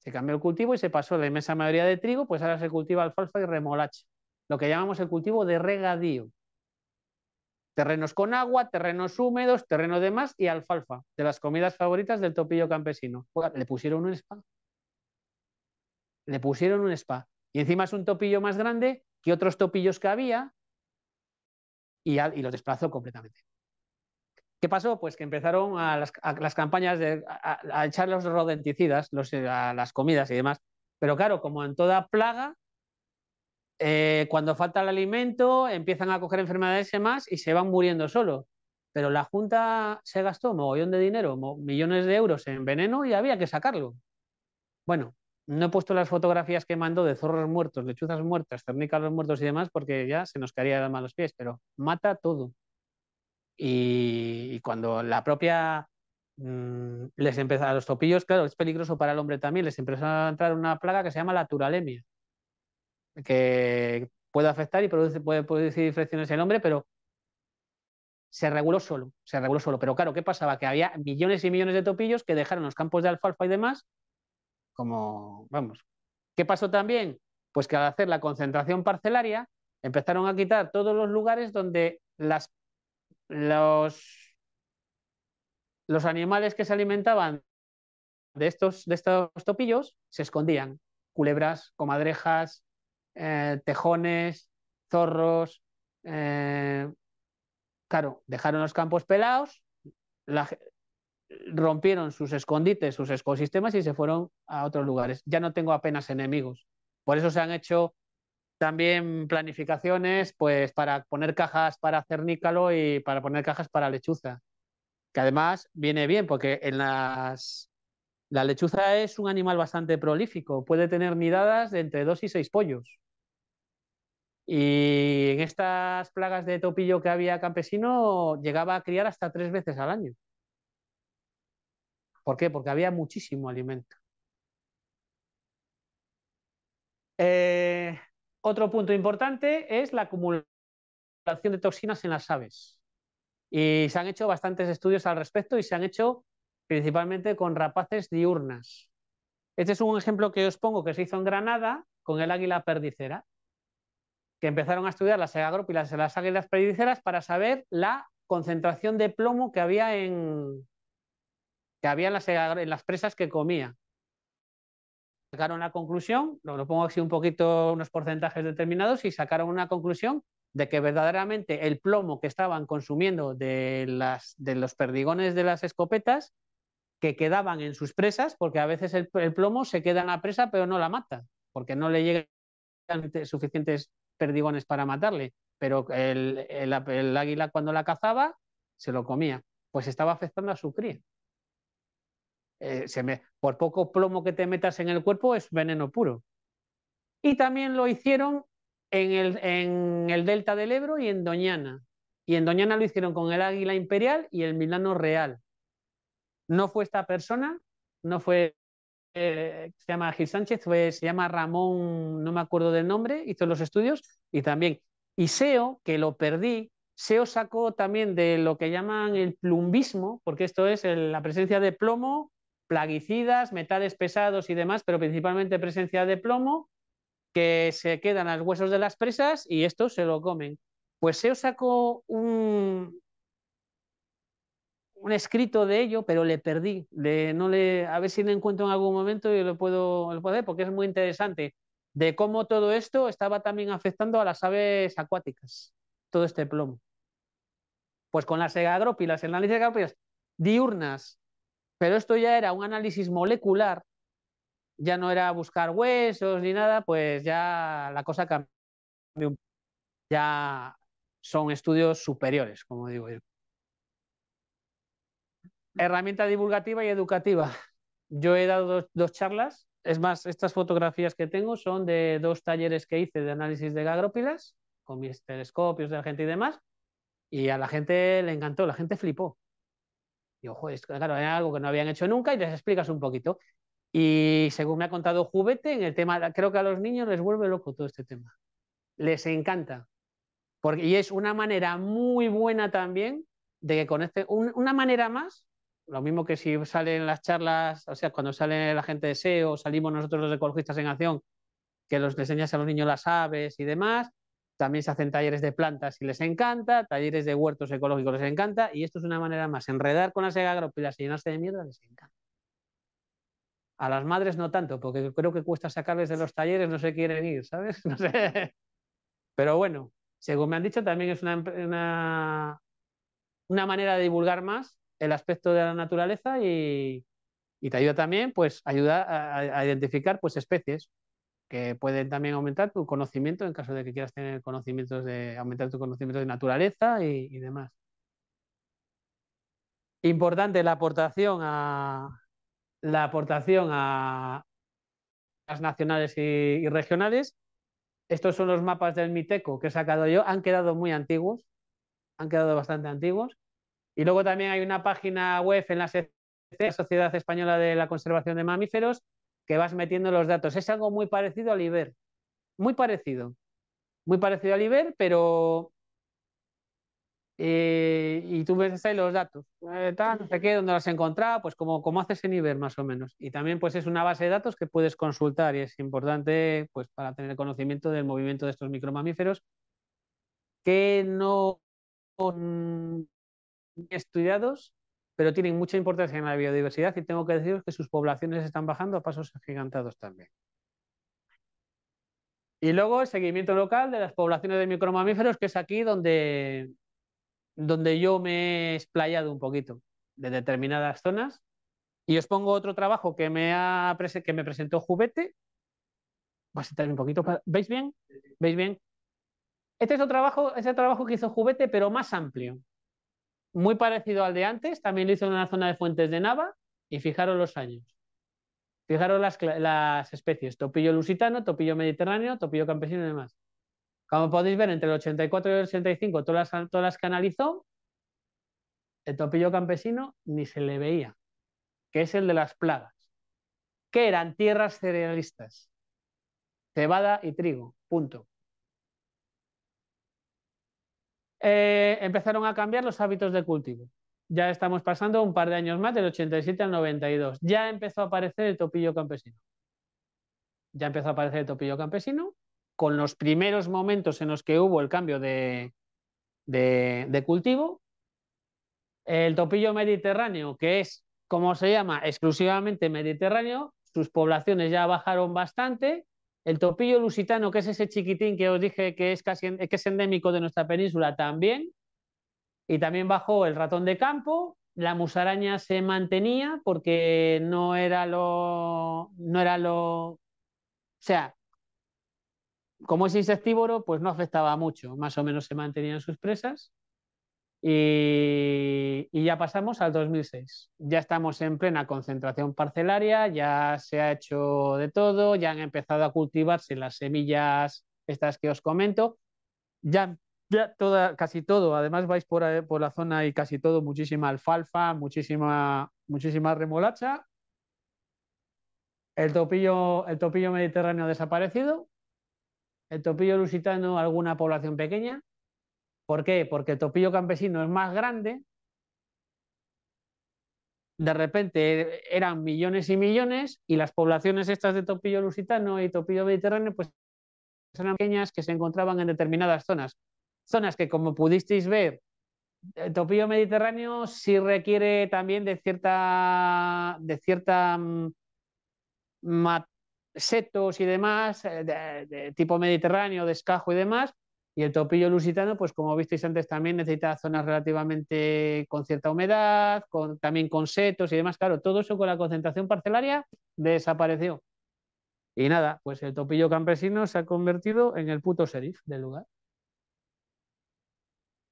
Se cambió el cultivo y se pasó la inmensa mayoría de trigo, pues ahora se cultiva alfalfa y remolacha, lo que llamamos el cultivo de regadío. Terrenos con agua, terrenos húmedos, terreno de más y alfalfa, de las comidas favoritas del topillo campesino. Le pusieron un spa. Le pusieron un spa. Y encima es un topillo más grande que otros topillos que había y, y lo desplazó completamente. ¿Qué pasó? Pues que empezaron a las, campañas de, a, echar los rodenticidas eh, a las comidas y demás. Pero claro, como en toda plaga, eh, cuando falta el alimento empiezan a coger enfermedades y más y se van muriendo solo Pero la Junta se gastó mogollón de dinero, millones de euros en veneno y había que sacarlo. Bueno, no he puesto las fotografías que mandó de zorros muertos, lechuzas muertas, cernícalos muertos y demás porque ya se nos caería de malos pies, pero mata todo. Y, cuando la propia mm, les empezó a los topillos, claro, es peligroso para el hombre también, les empezó a entrar una plaga que se llama la turalemia, que puede afectar y produce, puede producir infecciones en el hombre, pero se reguló solo, se reguló solo. Pero claro, ¿qué pasaba? Que había millones y millones de topillos que dejaron los campos de alfalfa y demás, como, vamos. ¿Qué pasó también? Pues que al hacer la concentración parcelaria, empezaron a quitar todos los lugares donde las los, los animales que se alimentaban de estos, de estos topillos se escondían. Culebras, comadrejas, eh, tejones, zorros. Eh, claro, dejaron los campos pelados, rompieron sus escondites, sus ecosistemas y se fueron a otros lugares. Ya no tengo apenas enemigos. Por eso se han hecho también planificaciones, pues para poner cajas para hacer y para poner cajas para lechuza. Que además viene bien porque en las... La lechuza es un animal bastante prolífico, puede tener nidadas de entre dos y seis pollos. Y en estas plagas de topillo que había campesino, llegaba a criar hasta tres veces al año. ¿Por qué? Porque había muchísimo alimento. Eh, otro punto importante es la acumulación de toxinas en las aves. Y se han hecho bastantes estudios al respecto y se han hecho principalmente con rapaces diurnas. Este es un ejemplo que os pongo que se hizo en Granada con el águila perdicera, que empezaron a estudiar las agropilas, las águilas perdiceras para saber la concentración de plomo que había en, que en las presas que comía sacaron la conclusión, lo, pongo así un poquito, unos porcentajes determinados, y sacaron una conclusión de que verdaderamente el plomo que estaban consumiendo de, los perdigones de las escopetas que quedaban en sus presas, porque a veces el, plomo se queda en la presa pero no la mata, porque no le llegan suficientes perdigones para matarle, pero el águila cuando la cazaba se lo comía, pues estaba afectando a su cría. Eh, se me, por poco plomo que te metas en el cuerpo es veneno puro. Y también lo hicieron en el, en el delta del Ebro y en Doñana. Y en Doñana lo hicieron con el Águila Imperial y el Milano Real. No fue esta persona, no fue, eh, se llama Gil Sánchez, se llama Ramón, no me acuerdo del nombre, hizo los estudios y también. Y SEO, que lo perdí, SEO sacó también de lo que llaman el plumbismo, porque esto es la presencia de plomo plaguicidas, metales pesados y demás, pero principalmente presencia de plomo, que se quedan a los huesos de las presas y esto se lo comen. Pues os sacó un, un escrito de ello, pero le perdí. no le, a ver si le encuentro en algún momento y lo puedo, lo puedo ver, porque es muy interesante de cómo todo esto estaba también afectando a las aves acuáticas, todo este plomo. Pues con las agrópilas, la análisis de agrópilas diurnas, pero esto ya era un análisis molecular, ya no era buscar huesos ni nada, pues ya la cosa cambió. Ya son estudios superiores, como digo yo. Herramienta divulgativa y educativa. Yo he dado dos, charlas, es más, estas fotografías que tengo son de dos talleres que hice de análisis de gagrópilas, con mis telescopios de la gente y demás, y a la gente le encantó, la gente flipó claro, algo que no habían hecho nunca y les explicas un poquito. Y según me ha contado Juvete en el tema, creo que a los niños les vuelve loco todo este tema. Les encanta. Porque, y es una manera muy buena también de que con este una manera más, lo mismo que si salen las charlas, o sea, cuando sale la gente de SEO, salimos nosotros los ecologistas en acción, que los enseñas a los niños las aves y demás, también se hacen talleres de plantas y les encanta, talleres de huertos ecológicos les encanta, y esto es una manera más. Enredar con la sega agropilas y llenarse de mierda les encanta. A las madres no tanto, porque creo que cuesta sacarles de los talleres, no se quieren ir, ¿sabes? No sé. Pero bueno, según me han dicho, también es una, una, manera de divulgar más el aspecto de la naturaleza y, te ayuda también pues, ayuda a, identificar pues, especies pueden también aumentar tu conocimiento en caso de que quieras tener conocimientos de aumentar tu conocimiento de naturaleza y, demás. Importante la aportación a la aportación a las nacionales y, regionales. Estos son los mapas del Miteco que he sacado yo, han quedado muy antiguos, han quedado bastante antiguos. Y luego también hay una página web en la Sociedad Española de la Conservación de Mamíferos, que vas metiendo los datos. Es algo muy parecido al Iber, muy parecido, muy parecido al Iber, pero... Eh, y tú ves ahí los datos, eh, no sé qué, dónde los has encontrado, pues como, como haces en Iber más o menos. Y también pues es una base de datos que puedes consultar y es importante pues para tener conocimiento del movimiento de estos micromamíferos que no son estudiados pero tienen mucha importancia en la biodiversidad y tengo que deciros que sus poblaciones están bajando a pasos agigantados también. Y luego el seguimiento local de las poblaciones de micromamíferos, que es aquí donde, donde yo me he explayado un poquito de determinadas zonas. Y os pongo otro trabajo que me, que me presentó Juvete. Voy a un poquito. ¿Veis bien? ¿Veis bien? Este es otro trabajo, es trabajo que hizo Juvete, pero más amplio muy parecido al de antes, también lo hizo en una zona de Fuentes de Nava y fijaros los años. Fijaros las, especies, topillo lusitano, topillo mediterráneo, topillo campesino y demás. Como podéis ver, entre el 84 y el 85, todas las, todas que el topillo campesino ni se le veía, que es el de las plagas, que eran tierras cerealistas, cebada y trigo, punto. Eh, empezaron a cambiar los hábitos de cultivo. Ya estamos pasando un par de años más, del 87 al 92. Ya empezó a aparecer el topillo campesino. Ya empezó a aparecer el topillo campesino, con los primeros momentos en los que hubo el cambio de, de, de cultivo. El topillo mediterráneo, que es, como se llama, exclusivamente mediterráneo, sus poblaciones ya bajaron bastante, el topillo lusitano, que es ese chiquitín que os dije que es, casi, que es endémico de nuestra península, también. Y también bajó el ratón de campo. La musaraña se mantenía porque no era lo. No era lo. O sea, como es insectívoro, pues no afectaba mucho. Más o menos se mantenían sus presas. Y, ya pasamos al 2006. Ya estamos en plena concentración parcelaria, ya se ha hecho de todo, ya han empezado a cultivarse las semillas estas que os comento. Ya, casi todo, además vais por, eh, por la zona y casi todo, muchísima alfalfa, muchísima, muchísima remolacha. El topillo, el topillo mediterráneo desaparecido. El topillo lusitano, alguna población pequeña ¿Por qué? Porque el topillo campesino es más grande. De repente eh, eran millones y millones y las poblaciones estas de topillo lusitano y topillo mediterráneo pues eran pequeñas que se encontraban en determinadas zonas. Zonas que como pudisteis ver, el topillo mediterráneo sí requiere también de cierta, de cierta mm, setos y demás, eh, de, de, tipo mediterráneo, de escajo y demás, y el topillo lusitano, pues como visteis antes, también necesita zonas relativamente con cierta humedad, con, también con setos y demás. Claro, todo eso con la concentración parcelaria desapareció. Y nada, pues el topillo campesino se ha convertido en el puto sheriff del lugar.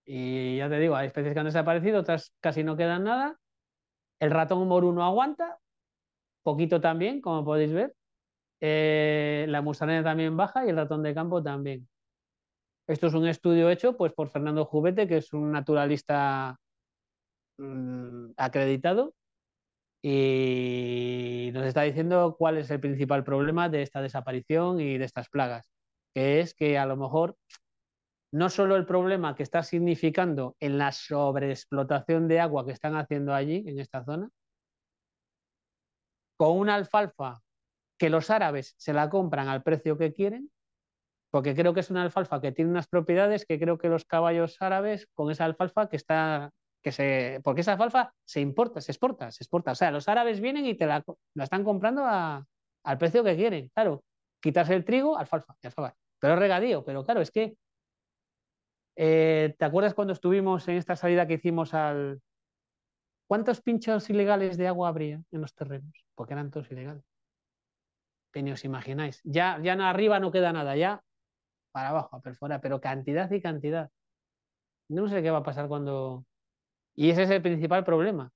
Y ya te digo, hay especies que han desaparecido, otras casi no quedan nada. El ratón moruno aguanta, poquito también, como podéis ver. Eh, la musarena también baja y el ratón de campo también. Esto es un estudio hecho pues, por Fernando Jubete, que es un naturalista mm, acreditado, y nos está diciendo cuál es el principal problema de esta desaparición y de estas plagas, que es que a lo mejor no solo el problema que está significando en la sobreexplotación de agua que están haciendo allí, en esta zona, con una alfalfa que los árabes se la compran al precio que quieren, porque creo que es una alfalfa que tiene unas propiedades que creo que los caballos árabes con esa alfalfa que está que se porque esa alfalfa se importa, se exporta, se exporta, o sea, los árabes vienen y te la, están comprando al precio que quieren, claro, quitarse el trigo, alfalfa, alfalfa, pero regadío, pero claro, es que eh, ¿te acuerdas cuando estuvimos en esta salida que hicimos al ¿Cuántos pinchos ilegales de agua habría en los terrenos? Porque eran todos ilegales. Que ni os imagináis. Ya, ya arriba no queda nada, ya para abajo, a perforar, pero cantidad y cantidad. No sé qué va a pasar cuando... Y ese es el principal problema.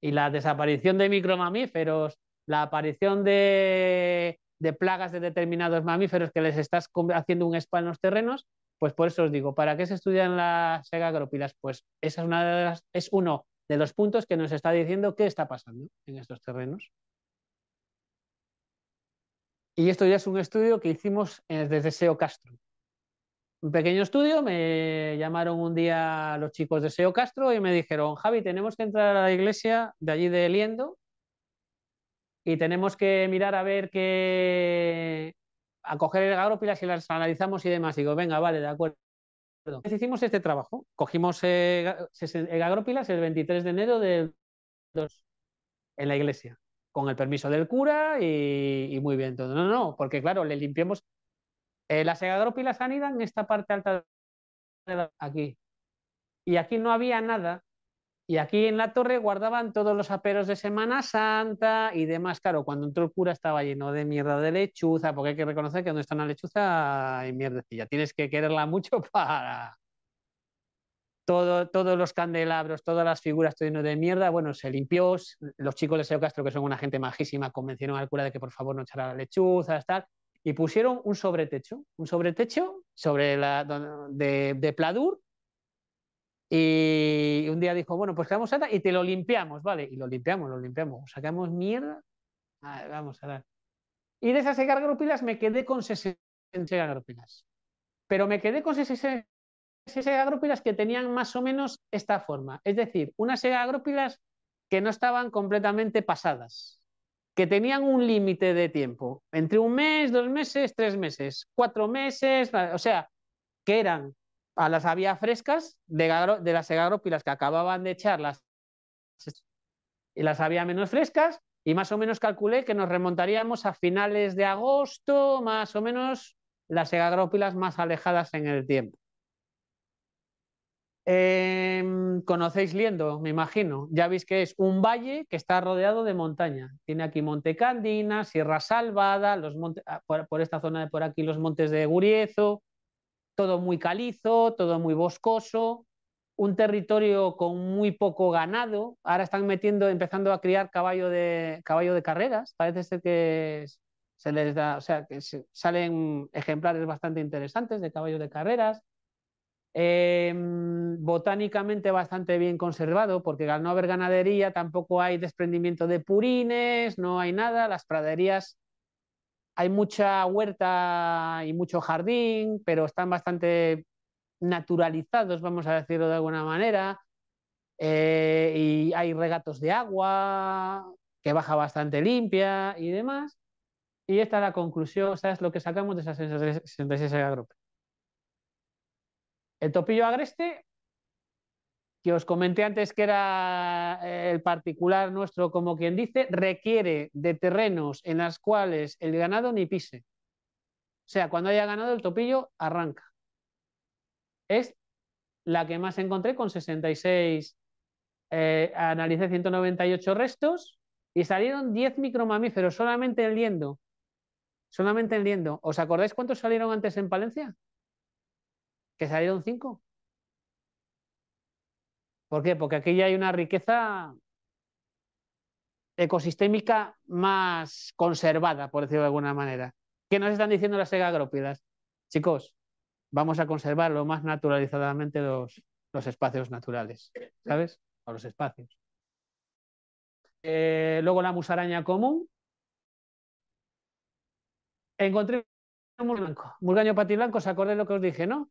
Y la desaparición de micromamíferos, la aparición de, plagas de determinados mamíferos que les estás haciendo un spa en los terrenos, pues por eso os digo, ¿para qué se estudian las segagropilas? Pues esa es, una es uno de los puntos que nos está diciendo qué está pasando en estos terrenos. Y esto ya es un estudio que hicimos desde SEO Castro pequeño estudio, me llamaron un día los chicos de SEO Castro y me dijeron, Javi, tenemos que entrar a la iglesia de allí de Liendo y tenemos que mirar a ver qué, a coger el agropilas y las analizamos y demás. digo, venga, vale, de acuerdo. hicimos este trabajo, cogimos eh, el agropilas el 23 de enero de 2 en la iglesia, con el permiso del cura y, muy bien todo. No, no, porque claro, le limpiamos eh, y la Sanidad en esta parte alta de aquí. Y aquí no había nada. Y aquí en la torre guardaban todos los aperos de Semana Santa y demás. Claro, cuando entró el cura estaba lleno de mierda de lechuza, porque hay que reconocer que donde está una lechuza hay mierdecilla. Tienes que quererla mucho para, todo, todos los candelabros, todas las figuras, todo lleno de mierda. Bueno, se limpió. Los chicos de Seo Castro, que son una gente majísima, convencieron al cura de que por favor no echara lechuzas, tal y pusieron un sobretecho, un sobretecho sobre la, de, de Pladur. Y un día dijo, bueno, pues quedamos y te lo limpiamos, ¿vale? Y lo limpiamos, lo limpiamos, sacamos mierda. vamos a dar Y de esas agropilas me quedé con 60 agrópilas. Pero me quedé con 66 agrópilas que tenían más o menos esta forma. Es decir, unas agrópilas que no estaban completamente pasadas, que tenían un límite de tiempo, entre un mes, dos meses, tres meses, cuatro meses, o sea, que eran a las había frescas de, las segagrópilas que acababan de echarlas, y las había menos frescas y más o menos calculé que nos remontaríamos a finales de agosto, más o menos las egagrópilas más alejadas en el tiempo. Em, conocéis Liendo, me imagino. Ya veis que es un valle que está rodeado de montaña. Tiene aquí Monte Candina, Sierra Salvada, los ah, por, esta zona de por aquí los montes de Guriezo, todo muy calizo, todo muy boscoso, un territorio con muy poco ganado. Ahora están metiendo, empezando a criar caballo de, caballo de carreras. Parece ser que se les da, o sea, que salen ejemplares bastante interesantes de caballo de carreras Em, botánicamente bastante bien conservado, porque al no haber ganadería tampoco hay desprendimiento de purines, no hay nada, las praderías hay mucha huerta y mucho jardín, pero están bastante naturalizados, vamos a decirlo de alguna manera, eh, y hay regatos de agua que baja bastante limpia y demás. Y esta es la conclusión, o es lo que sacamos de esas 66 agropecuarias. El topillo agreste, que os comenté antes que era eh, el particular nuestro, como quien dice, requiere de terrenos en los cuales el ganado ni pise. O sea, cuando haya ganado el topillo, arranca. Es la que más encontré con 66. Eh, analicé 198 restos y salieron 10 micromamíferos solamente en Solamente en liendo. ¿Os acordáis cuántos salieron antes en Palencia? que salieron cinco. ¿Por qué? Porque aquí ya hay una riqueza ecosistémica más conservada, por decirlo de alguna manera. ¿Qué nos están diciendo las egagrópidas? Chicos, vamos a conservar lo más naturalizadamente los, los espacios naturales, ¿sabes? O los espacios. Eh, luego la musaraña común. Encontré un murgaño blanco. patilanco, se acordáis lo que os dije, no?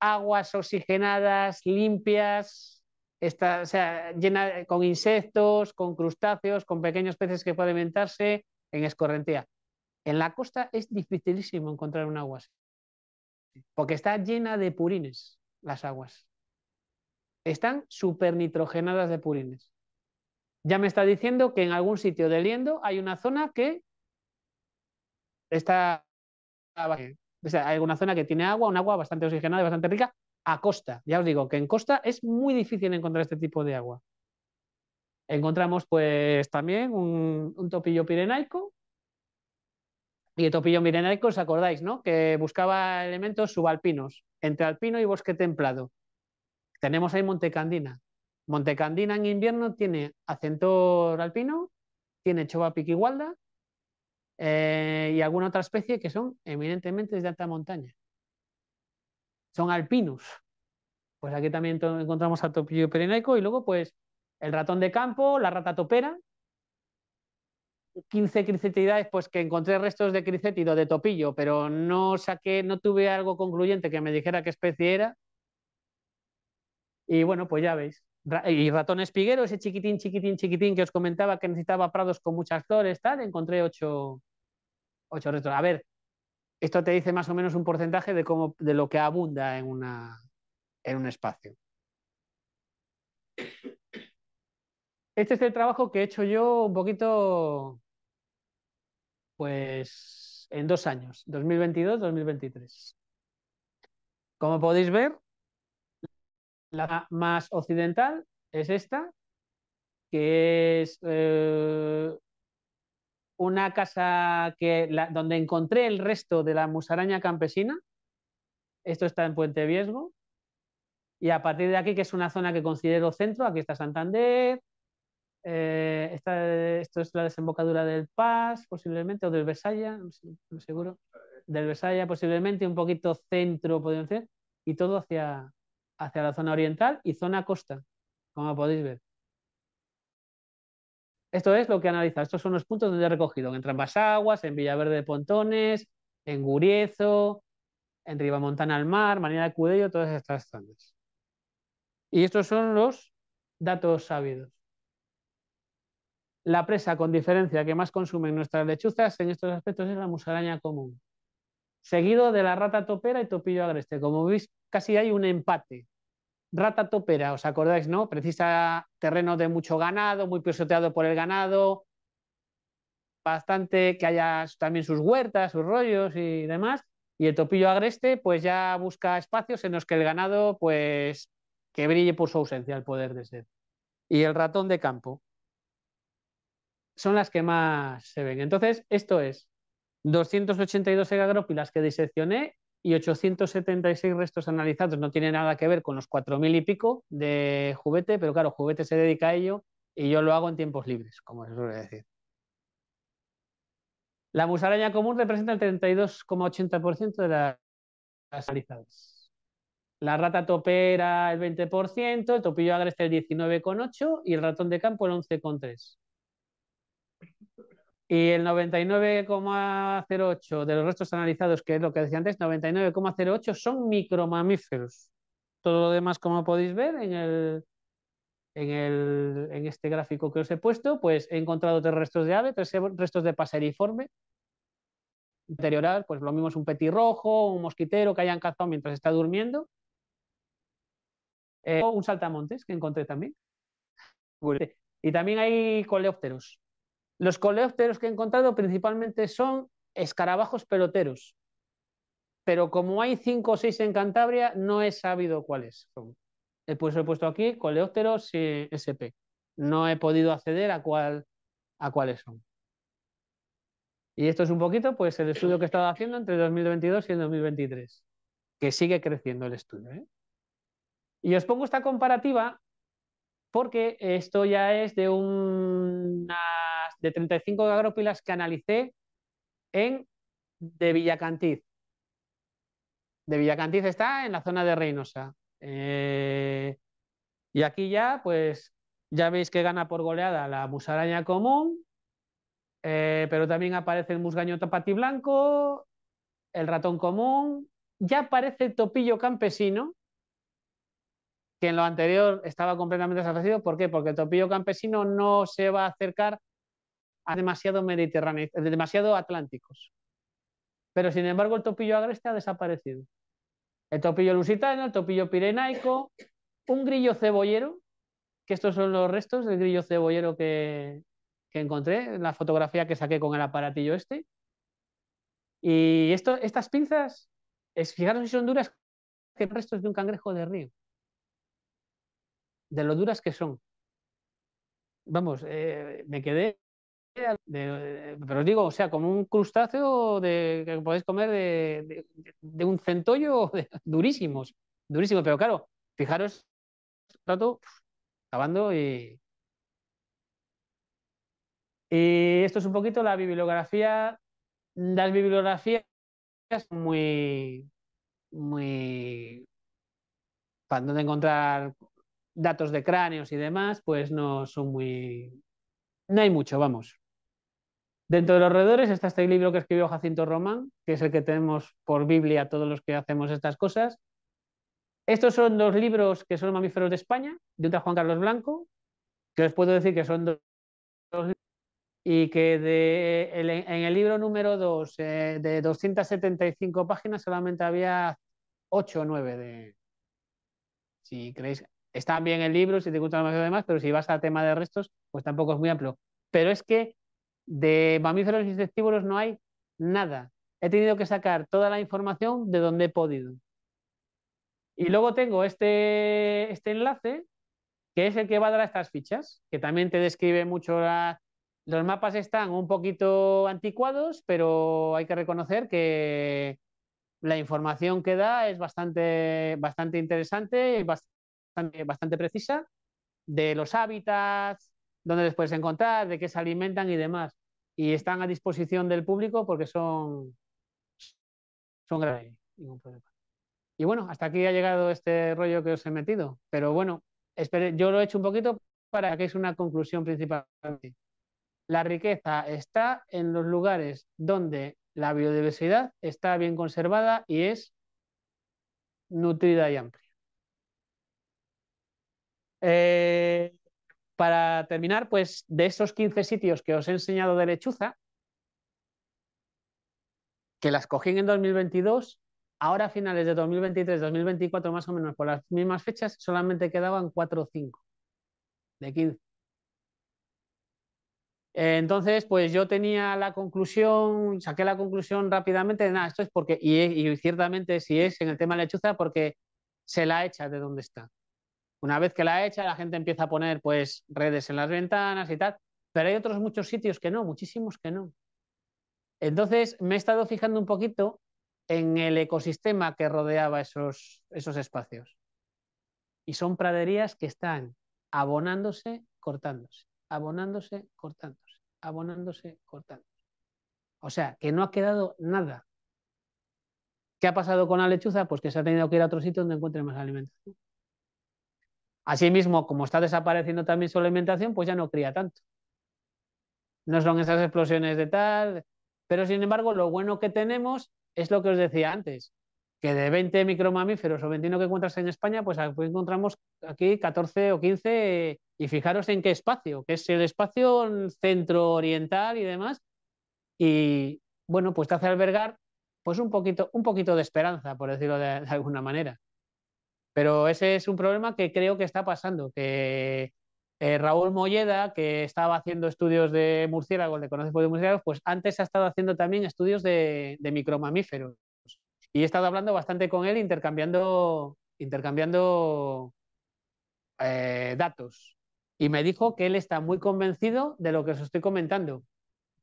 aguas oxigenadas, limpias, está, o sea, llena, con insectos, con crustáceos, con pequeños peces que pueden alimentarse en escorrentía. En la costa es dificilísimo encontrar un agua así, porque está llena de purines las aguas. Están supernitrogenadas de purines. Ya me está diciendo que en algún sitio de Liendo hay una zona que está hay una zona que tiene agua, un agua bastante oxigenada y bastante rica, a costa. Ya os digo que en costa es muy difícil encontrar este tipo de agua. Encontramos pues también un, topillo pirenaico. Y el topillo pirenaico, os acordáis, ¿no? Que buscaba elementos subalpinos, entre alpino y bosque templado. Tenemos ahí Montecandina. Montecandina en invierno tiene acento alpino, tiene chova piquigualda eh, y alguna otra especie que son eminentemente de alta montaña. Son alpinos. Pues aquí también encontramos al topillo perinaico y luego pues el ratón de campo, la rata topera, 15 cricetidades, pues que encontré restos de cricetido de topillo, pero no saqué, no tuve algo concluyente que me dijera qué especie era. Y bueno, pues ya veis, y ratón espiguero, ese chiquitín, chiquitín, chiquitín que os comentaba que necesitaba prados con muchas flores, tal, encontré ocho, ocho A ver, esto te dice más o menos un porcentaje de, cómo, de lo que abunda en, una, en un espacio. Este es el trabajo que he hecho yo un poquito, pues, en dos años, 2022-2023. Como podéis ver, la más occidental es esta, que es eh, una casa que, donde encontré el resto de la musaraña campesina. Esto está en Puente Viesgo. Y a partir de aquí, que es una zona que considero centro, aquí está Santander, eh, esto es la desembocadura del Paz, posiblemente, o del besaya no seguro. Del besaya posiblemente, un poquito centro, podría decir, y todo hacia, hacia la zona oriental y zona costa, como podéis ver. Esto es lo que analiza. Estos son los puntos donde he recogido. En Aguas, en Villaverde de Pontones, en Guriezo, en Ribamontana al Mar, Marina de Cudello, todas estas zonas. Y estos son los datos sabidos. La presa con diferencia que más consumen nuestras lechuzas en estos aspectos es la musaraña común, seguido de la rata topera y topillo agreste. Como veis, casi hay un empate. Rata topera, ¿os acordáis, no? Precisa terreno de mucho ganado, muy pisoteado por el ganado, bastante que haya también sus huertas, sus rollos y demás. Y el topillo agreste, pues ya busca espacios en los que el ganado, pues que brille por su ausencia el poder de ser. Y el ratón de campo. Son las que más se ven. Entonces, esto es 282 las que diseccioné y 876 restos analizados. No tiene nada que ver con los 4.000 y pico de Juguete, pero claro, Juguete se dedica a ello y yo lo hago en tiempos libres, como se suele decir. La musaraña común representa el 32,80% de las analizadas. La rata topera el 20%, el topillo agreste el 19,8% y el ratón de campo el 11,3%. Y el 99,08 de los restos analizados, que es lo que decía antes, 99,08 son micromamíferos. Todo lo demás, como podéis ver en, el, en, este gráfico que os he puesto, pues he encontrado tres restos de ave, tres restos de paseriforme. interioral, pues lo mismo es un petirrojo, un mosquitero que hayan cazado mientras está durmiendo. o eh, un saltamontes que encontré también. Y también hay coleópteros, los coleópteros que he encontrado principalmente son escarabajos peloteros, pero como hay cinco o seis en Cantabria, no he sabido cuáles son. Pues he puesto aquí coleópteros SP. No he podido acceder a, cuál, a cuáles son. Y esto es un poquito pues, el estudio que he estado haciendo entre 2022 y 2023, que sigue creciendo el estudio. ¿eh? Y os pongo esta comparativa porque esto ya es de una de 35 agrópilas que analicé en de Villacantiz. De Villacantiz está en la zona de Reynosa. Eh, y aquí ya, pues, ya veis que gana por goleada la musaraña común, eh, pero también aparece el musgaño blanco el ratón común, ya aparece el topillo campesino, que en lo anterior estaba completamente desaparecido. ¿Por qué? Porque el topillo campesino no se va a acercar demasiado mediterráneos, demasiado atlánticos. Pero sin embargo, el topillo agreste ha desaparecido. El topillo lusitano, el topillo pirenaico, un grillo cebollero, que estos son los restos del grillo cebollero que, que encontré, en la fotografía que saqué con el aparatillo este. Y estas pinzas, es, fijaros si son duras que restos de un cangrejo de río. De lo duras que son. Vamos, eh, me quedé eh, pero os digo, o sea, como un crustáceo de, que podéis comer de, un centollo durísimos, durísimos, pero claro, fijaros, acabando y... Y esto es un poquito la bibliografía, las bibliografías muy, muy, para donde encontrar datos de cráneos y demás, pues no son muy, no hay mucho, vamos. Dentro de los alrededores está este libro que escribió Jacinto Román, que es el que tenemos por Biblia todos los que hacemos estas cosas. Estos son dos libros que son mamíferos de España, de otra Juan Carlos Blanco, que os puedo decir que son dos, y que en el libro número 2, eh, de 275 páginas, solamente había 8 o 9 de... Si creéis, está bien el libro, si te gusta más o demás, pero si vas al tema de restos, pues tampoco es muy amplio. Pero es que de mamíferos y insectívoros no hay nada. He tenido que sacar toda la información de donde he podido. Y luego tengo este, este enlace, que es el que va a dar estas fichas, que también te describe mucho Los mapas están un poquito anticuados, pero hay que reconocer que la información que da es bastante, bastante interesante, y bastante precisa, de los hábitats, dónde les puedes encontrar, de qué se alimentan y demás. Y están a disposición del público porque son, son grandes Y bueno, hasta aquí ha llegado este rollo que os he metido. Pero bueno, yo lo he hecho un poquito para que es una conclusión principal. La riqueza está en los lugares donde la biodiversidad está bien conservada y es nutrida y amplia. Eh, para terminar, pues de esos 15 sitios que os he enseñado de lechuza, que las cogí en 2022, ahora a finales de 2023, 2024 más o menos por las mismas fechas, solamente quedaban 4 o 5 de 15. Entonces, pues yo tenía la conclusión, saqué la conclusión rápidamente de nada, esto es porque, y, ciertamente si es en el tema de lechuza, porque se la echa de donde está. Una vez que la hecha, la gente empieza a poner pues redes en las ventanas y tal, pero hay otros muchos sitios que no, muchísimos que no. Entonces me he estado fijando un poquito en el ecosistema que rodeaba esos, esos espacios. Y son praderías que están abonándose, cortándose, abonándose, cortándose, abonándose, cortándose. O sea, que no ha quedado nada. ¿Qué ha pasado con la lechuza? Pues que se ha tenido que ir a otro sitio donde encuentre más alimentación. Asimismo, como está desapareciendo también su alimentación, pues ya no cría tanto. No son esas explosiones de tal, pero sin embargo, lo bueno que tenemos es lo que os decía antes, que de 20 micromamíferos o 21 que encuentras en España, pues encontramos aquí 14 o 15 y fijaros en qué espacio, que es el espacio centro-oriental y demás. Y bueno, pues te hace albergar pues un poquito, un poquito de esperanza, por decirlo de alguna manera. Pero ese es un problema que creo que está pasando, que eh, Raúl Molleda, que estaba haciendo estudios de murciélagos, le conoce por murciélagos, pues antes ha estado haciendo también estudios de, micromamíferos. Y he estado hablando bastante con él, intercambiando, intercambiando eh, datos. Y me dijo que él está muy convencido de lo que os estoy comentando,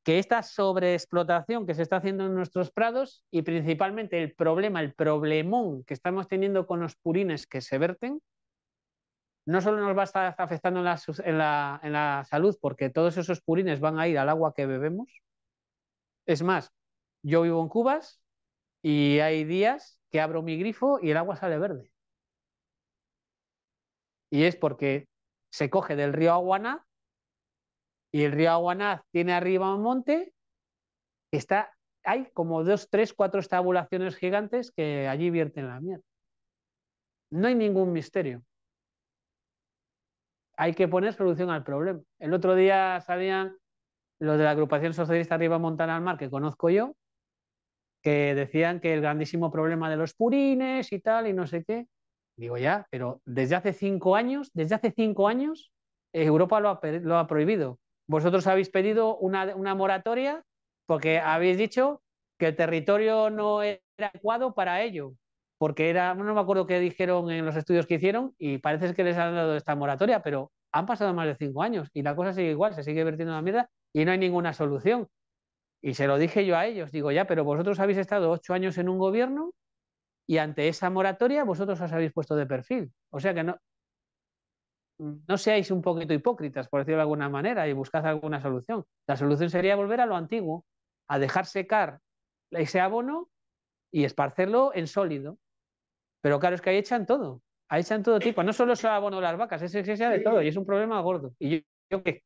que esta sobreexplotación que se está haciendo en nuestros prados y principalmente el problema, el problemón que estamos teniendo con los purines que se verten, no solo nos va a estar afectando en la, en la salud, porque todos esos purines van a ir al agua que bebemos. Es más, yo vivo en Cubas y hay días que abro mi grifo y el agua sale verde. Y es porque se coge del río Aguana y el río Aguanaz tiene arriba un monte, está, hay como dos, tres, cuatro estabulaciones gigantes que allí vierten la mierda No hay ningún misterio. Hay que poner solución al problema. El otro día salían los de la agrupación socialista Arriba Montana al Mar, que conozco yo, que decían que el grandísimo problema de los purines y tal, y no sé qué. Digo ya, pero desde hace cinco años, desde hace cinco años, Europa lo ha prohibido. Vosotros habéis pedido una, moratoria porque habéis dicho que el territorio no era adecuado para ello, porque era, no me acuerdo qué dijeron en los estudios que hicieron y parece que les han dado esta moratoria, pero han pasado más de cinco años y la cosa sigue igual, se sigue vertiendo la mierda y no hay ninguna solución. Y se lo dije yo a ellos, digo, ya, pero vosotros habéis estado ocho años en un gobierno y ante esa moratoria vosotros os habéis puesto de perfil. O sea que no, no seáis un poquito hipócritas, por decirlo de alguna manera, y buscad alguna solución. La solución sería volver a lo antiguo, a dejar secar ese abono y esparcerlo en sólido. Pero claro, es que ahí echan todo, ahí echan todo tipo, no solo es abono de las vacas, es ese de todo y es un problema gordo. ¿Y yo, creo que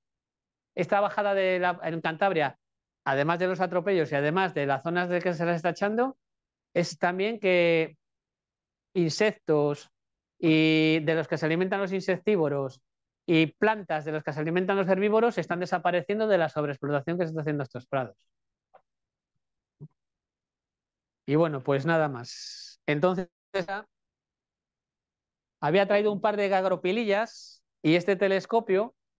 Esta bajada de la, en Cantabria, además de los atropellos y además de las zonas de que se las está echando, es también que insectos, y de los que se alimentan los insectívoros y plantas de los que se alimentan los herbívoros están desapareciendo de la sobreexplotación que se está haciendo estos prados. Y bueno, pues nada más. Entonces, había traído un par de gagropilillas y este telescopio